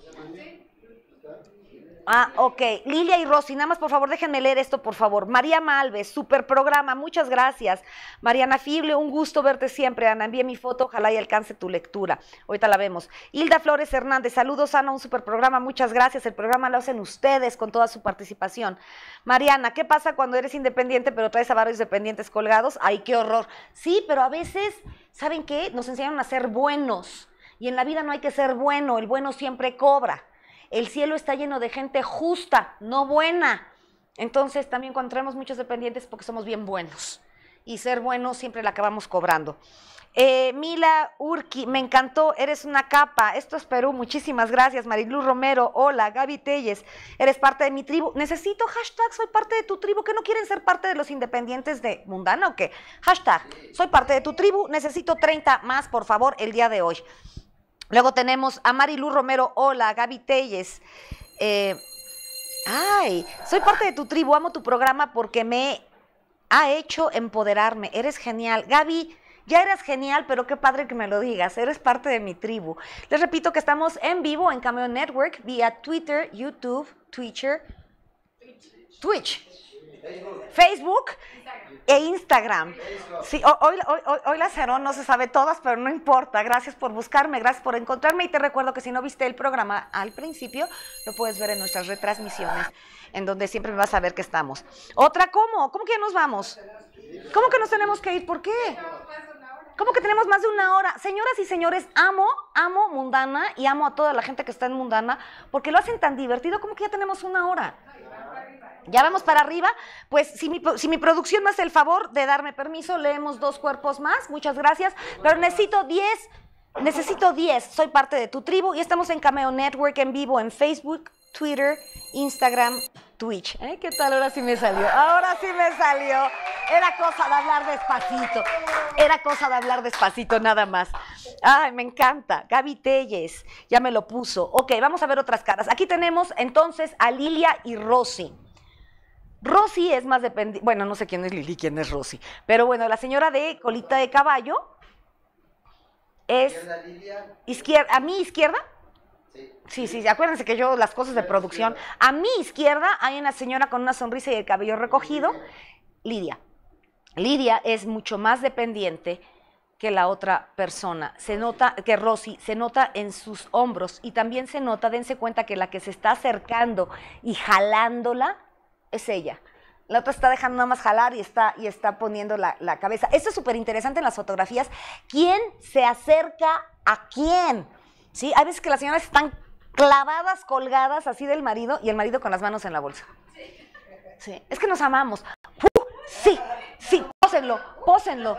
Ah, ok. Lilia y Rosy, nada más por favor, déjenme leer esto, por favor. María Malves, super programa, muchas gracias. Mariana Fible, un gusto verte siempre. Ana, envíe mi foto, ojalá y alcance tu lectura. Ahorita la vemos. Hilda Flores Hernández, saludos, Ana, un super programa, muchas gracias. El programa lo hacen ustedes con toda su participación. Mariana, ¿qué pasa cuando eres independiente pero traes a varios dependientes colgados? Ay, qué horror. Sí, pero a veces, ¿saben qué? Nos enseñaron a ser buenos. Y en la vida no hay que ser bueno, el bueno siempre cobra. El cielo está lleno de gente justa, no buena. Entonces también encontramos muchos dependientes porque somos bien buenos. Y ser buenos siempre la acabamos cobrando. Eh, Mila Urqui, me encantó, eres una capa. Esto es Perú, muchísimas gracias. Marilu Romero, hola. Gaby Telles, eres parte de mi tribu. Necesito hashtag, soy parte de tu tribu. ¿Que no quieren ser parte de los independientes de Mundana o qué? Hashtag, soy parte de tu tribu. Necesito 30 más, por favor, el día de hoy. Luego tenemos a Marilu Romero, hola, Gaby Telles. Eh, ay, soy parte de tu tribu, amo tu programa porque me ha hecho empoderarme. Eres genial. Gaby, ya eras genial, pero qué padre que me lo digas. Eres parte de mi tribu. Les repito que estamos en vivo en Cameo Network vía Twitter, YouTube, Twitcher, Twitch Facebook e Instagram. Sí, hoy, la Cerón no se sabe todas, pero no importa. Gracias por buscarme, gracias por encontrarme y te recuerdo que si no viste el programa al principio, lo puedes ver en nuestras retransmisiones, en donde siempre vas a ver que estamos. Otra, ¿cómo? ¿Cómo que ya nos vamos? ¿Cómo que nos tenemos que ir? ¿Por qué? ¿Cómo que tenemos más de una hora? Señoras y señores, amo, amo Mundana y amo a toda la gente que está en Mundana porque lo hacen tan divertido. ¿Cómo que ya tenemos una hora? ya vamos para arriba. Pues si mi, producción me hace el favor de darme permiso, leemos dos cuerpos más. Muchas gracias. Pero necesito 10. Necesito 10. Soy parte de tu tribu y estamos en Cameo Network en vivo en Facebook, Twitter, Instagram, Twitch. ¿Eh? ¿Qué tal? Ahora sí me salió. Ahora sí me salió. Era cosa de hablar despacito. Era cosa de hablar despacito, nada más. Ay, me encanta. Gaby Telles, ya me lo puso. Ok, vamos a ver otras caras. Aquí tenemos entonces a Lilia y Rosy. Rosy es más dependiente, bueno, no sé quién es Lili, quién es Rosy, pero bueno, la señora de colita de caballo es izquierda, a mi izquierda. Sí. sí, sí, acuérdense que yo las cosas de producción, a mi izquierda hay una señora con una sonrisa y el cabello recogido, Lidia. Lidia es mucho más dependiente que la otra persona. Se nota que Rosy se nota en sus hombros y también se nota, dense cuenta que la que se está acercando y jalándola es ella. La otra está dejando nada más jalar y está, y está poniendo la, cabeza. Esto es súper interesante en las fotografías. ¿Quién se acerca a quién? ¿Sí? Hay veces que las señoras están clavadas, colgadas así del marido y el marido con las manos en la bolsa. Sí. Es que nos amamos. sí, sí, pósenlo, pósenlo.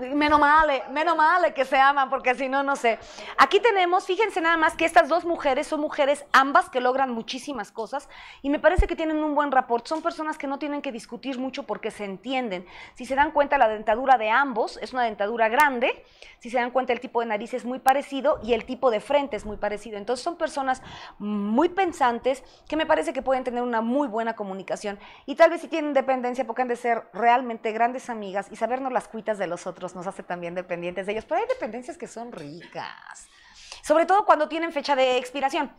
Menos male, eh, menos male que se aman, porque si no, no sé. Aquí tenemos, fíjense nada más que estas dos mujeres son mujeres ambas que logran muchísimas cosas y me parece que tienen un buen rapport. Son personas que no tienen que discutir mucho porque se entienden. Si se dan cuenta, la dentadura de ambos es una dentadura grande. Si se dan cuenta, el tipo de nariz es muy parecido y el tipo de frente es muy parecido. Entonces son personas muy pensantes que me parece que pueden tener una muy buena comunicación. Y tal vez si tienen dependencia, porque han de ser realmente grandes amigas y sabernos las cuitas de los otros nos hace también dependientes de ellos. Pero hay dependencias que son ricas, sobre todo cuando tienen fecha de expiración.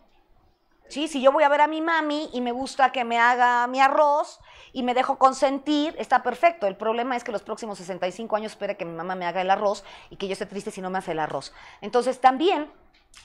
Sí, si yo voy a ver a mi mami y me gusta que me haga mi arroz y me dejo consentir, está perfecto. El problema es que los próximos 65 años espera que mi mamá me haga el arroz y que yo esté triste si no me hace el arroz. Entonces también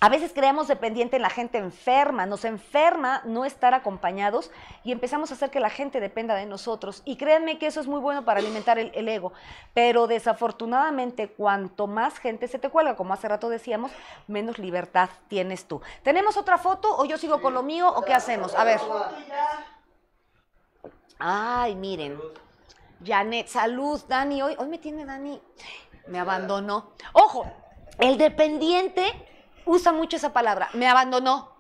a veces creamos dependiente en la gente enferma, nos enferma no estar acompañados y empezamos a hacer que la gente dependa de nosotros. Y créanme que eso es muy bueno para alimentar el, ego, pero desafortunadamente cuanto más gente se te cuelga, como hace rato decíamos, menos libertad tienes tú. ¿Tenemos otra foto o yo sigo con lo mío o qué hacemos? A ver. Ay, miren. Janet, salud, Dani. Hoy, hoy me tiene Dani. Me abandonó. Ojo, el dependiente usa mucho esa palabra, me abandonó,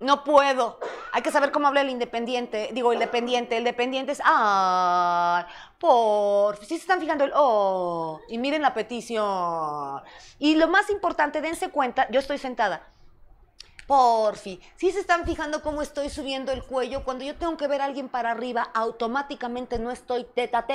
no puedo. Hay que saber cómo habla el independiente, digo, el dependiente. El dependiente es, ah, por, si se están fijando el, oh, y miren la petición. Y lo más importante, dense cuenta, yo estoy sentada. Porfi, si se están fijando cómo estoy subiendo el cuello, cuando yo tengo que ver a alguien para arriba, automáticamente no estoy teta a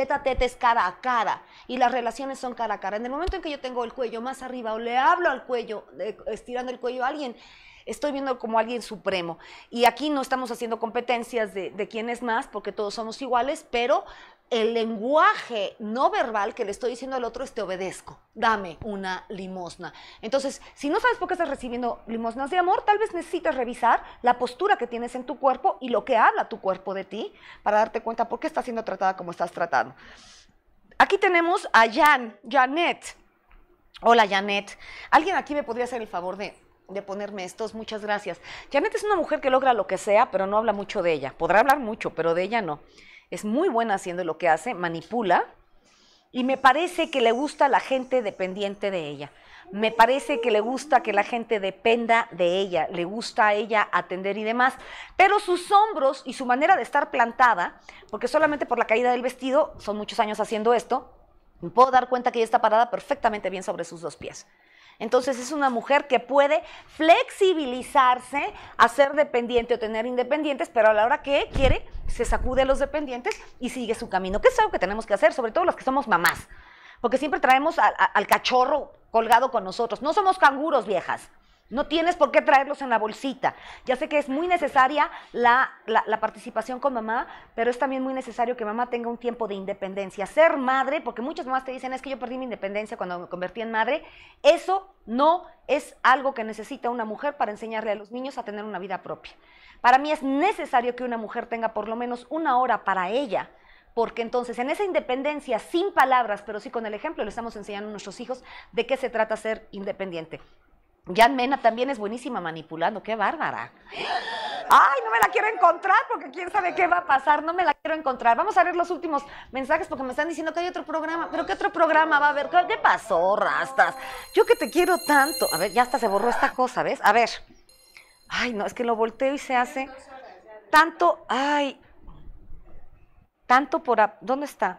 teta a teta es cara a cara y las relaciones son cara a cara. En el momento en que yo tengo el cuello más arriba o le hablo al cuello, estirando el cuello a alguien, estoy viendo como alguien supremo. Y aquí no estamos haciendo competencias de, de quién es más, porque todos somos iguales, pero el lenguaje no verbal que le estoy diciendo al otro es te obedezco, dame una limosna. Entonces, si no sabes por qué estás recibiendo limosnas de amor, tal vez necesitas revisar la postura que tienes en tu cuerpo y lo que habla tu cuerpo de ti para darte cuenta por qué estás siendo tratada como estás tratando. Aquí tenemos a Jan, Janet. Hola Janet. ¿Alguien aquí me podría hacer el favor de de ponerme estos. Muchas gracias. Janet es una mujer que logra lo que sea, pero no habla mucho de ella. Podrá hablar mucho, pero de ella no es muy buena haciendo lo que hace, manipula, y me parece que le gusta a la gente dependiente de ella. Me parece que le gusta que la gente dependa de ella, le gusta a ella atender y demás, pero sus hombros y su manera de estar plantada, porque solamente por la caída del vestido, son muchos años haciendo esto, me puedo dar cuenta que ella está parada perfectamente bien sobre sus dos pies. Entonces es una mujer que puede flexibilizarse, a ser dependiente o tener independientes, pero a la hora que quiere, se sacude a los dependientes y sigue su camino, que es algo que tenemos que hacer, sobre todo las que somos mamás, porque siempre traemos al cachorro colgado con nosotros. No somos canguros, viejas. No tienes por qué traerlos en la bolsita. Ya sé que es muy necesaria la, participación con mamá, pero es también muy necesario que mamá tenga un tiempo de independencia. Ser madre, porque muchas mamás te dicen, es que yo perdí mi independencia cuando me convertí en madre, eso no es algo que necesita una mujer para enseñarle a los niños a tener una vida propia. Para mí es necesario que una mujer tenga por lo menos una hora para ella, porque entonces en esa independencia, sin palabras, pero sí con el ejemplo, le estamos enseñando a nuestros hijos de qué se trata ser independiente. Jan Mena también es buenísima manipulando, qué bárbara. Ay, no me la quiero encontrar porque quién sabe qué va a pasar, no me la quiero encontrar. Vamos a ver los últimos mensajes porque me están diciendo que hay otro programa. ¿Pero qué otro programa va a haber? ¿Qué pasó, rastas? Yo que te quiero tanto. A ver, ya hasta se borró esta cosa, ¿ves? A ver. Ay, no, es que lo volteo y se hace tanto, ay, tanto por... ¿Dónde está?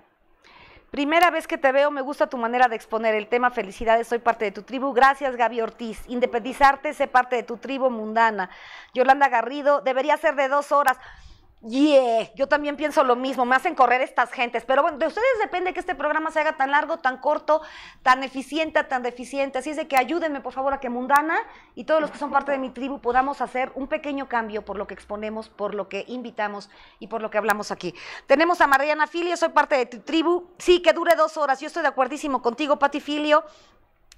Primera vez que te veo, me gusta tu manera de exponer el tema. Felicidades, soy parte de tu tribu. Gracias, Gaby Ortiz. Independizarte, sé parte de tu tribu mundana. Yolanda Garrido, debería ser de dos horas. Yeah, yo también pienso lo mismo, me hacen correr estas gentes, pero bueno, de ustedes depende que este programa se haga tan largo, tan corto, tan eficiente, tan deficiente, así es de que ayúdenme por favor a que Mundana y todos los que son parte de mi tribu podamos hacer un pequeño cambio por lo que exponemos, por lo que invitamos y por lo que hablamos aquí. Tenemos a Mariana Filio, soy parte de tu tribu, sí, que dure dos horas, yo estoy de acuerdísimo contigo, Pati Filio,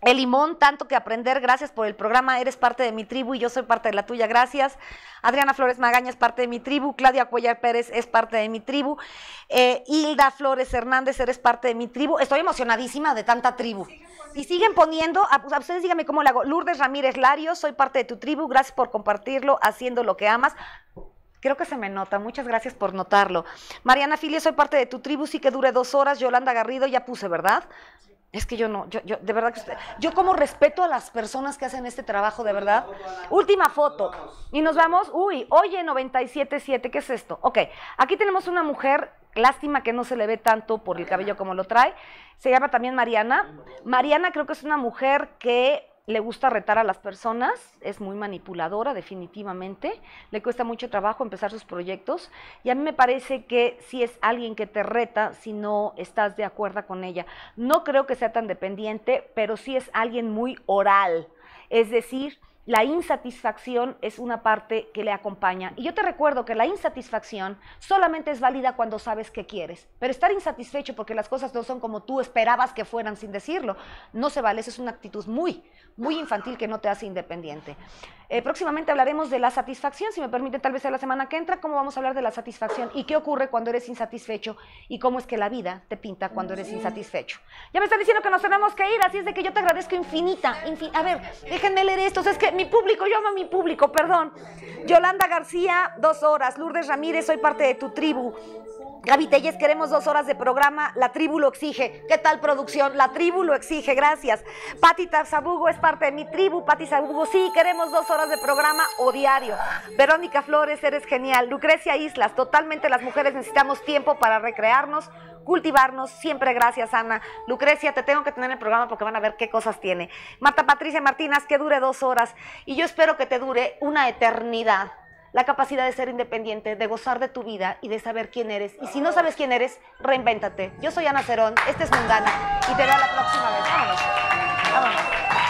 el limón, tanto que aprender, gracias por el programa, eres parte de mi tribu y yo soy parte de la tuya, gracias. Adriana Flores Magaña es parte de mi tribu, Claudia Cuellar Pérez es parte de mi tribu, eh, Hilda Flores Hernández, eres parte de mi tribu. Estoy emocionadísima de tanta tribu. y siguen poniendo, a, ah, pues, ustedes díganme cómo le hago. Lourdes Ramírez Lario, soy parte de tu tribu, gracias por compartirlo, haciendo lo que amas. Creo que se me nota, muchas gracias por notarlo. Mariana Filio, soy parte de tu tribu, sí que dure dos horas. Yolanda Garrido, ya puse, ¿verdad? Es que yo no, yo, yo, de verdad que yo como respeto a las personas que hacen este trabajo, de verdad. Última foto. Y nos vamos, uy, oye, 97.7, ¿qué es esto? Ok, aquí tenemos una mujer, lástima que no se le ve tanto por el cabello como lo trae, se llama también Mariana. Mariana creo que es una mujer que le gusta retar a las personas, es muy manipuladora definitivamente, le cuesta mucho trabajo empezar sus proyectos y a mí me parece que si es alguien que te reta si no estás de acuerdo con ella. No creo que sea tan dependiente, pero sí es alguien muy oral, es decir, la insatisfacción es una parte que le acompaña. Y yo te recuerdo que la insatisfacción solamente es válida cuando sabes que quieres. Pero estar insatisfecho porque las cosas no son como tú esperabas que fueran sin decirlo, no se vale. Esa es una actitud muy, muy infantil que no te hace independiente. Eh, próximamente hablaremos de la satisfacción. Si me permite, tal vez sea la semana que entra, cómo vamos a hablar de la satisfacción y qué ocurre cuando eres insatisfecho y cómo es que la vida te pinta cuando eres insatisfecho. Ya me están diciendo que nos tenemos que ir, así es de que yo te agradezco infinita. a ver, déjenme leer esto. es que mi público, yo amo a mi público, perdón. Yolanda García, dos horas. Lourdes Ramírez, soy parte de tu tribu. Gaby queremos dos horas de programa. La tribu lo exige. ¿Qué tal, producción? La tribu lo exige, gracias. Pati Sabugo es parte de mi tribu. Pati Sabugo, sí, queremos dos horas de programa o diario. Verónica Flores, eres genial. Lucrecia Islas, totalmente las mujeres necesitamos tiempo para recrearnos, cultivarnos. Siempre gracias, Ana. Lucrecia, te tengo que tener el programa porque van a ver qué cosas tiene. Marta Patricia Martínez, que dure dos horas. Y yo espero que te dure una eternidad la capacidad de ser independiente, de gozar de tu vida y de saber quién eres. Y si no sabes quién eres, reinvéntate. Yo soy Ana Cerón, este es Mundana y te veo la próxima vez.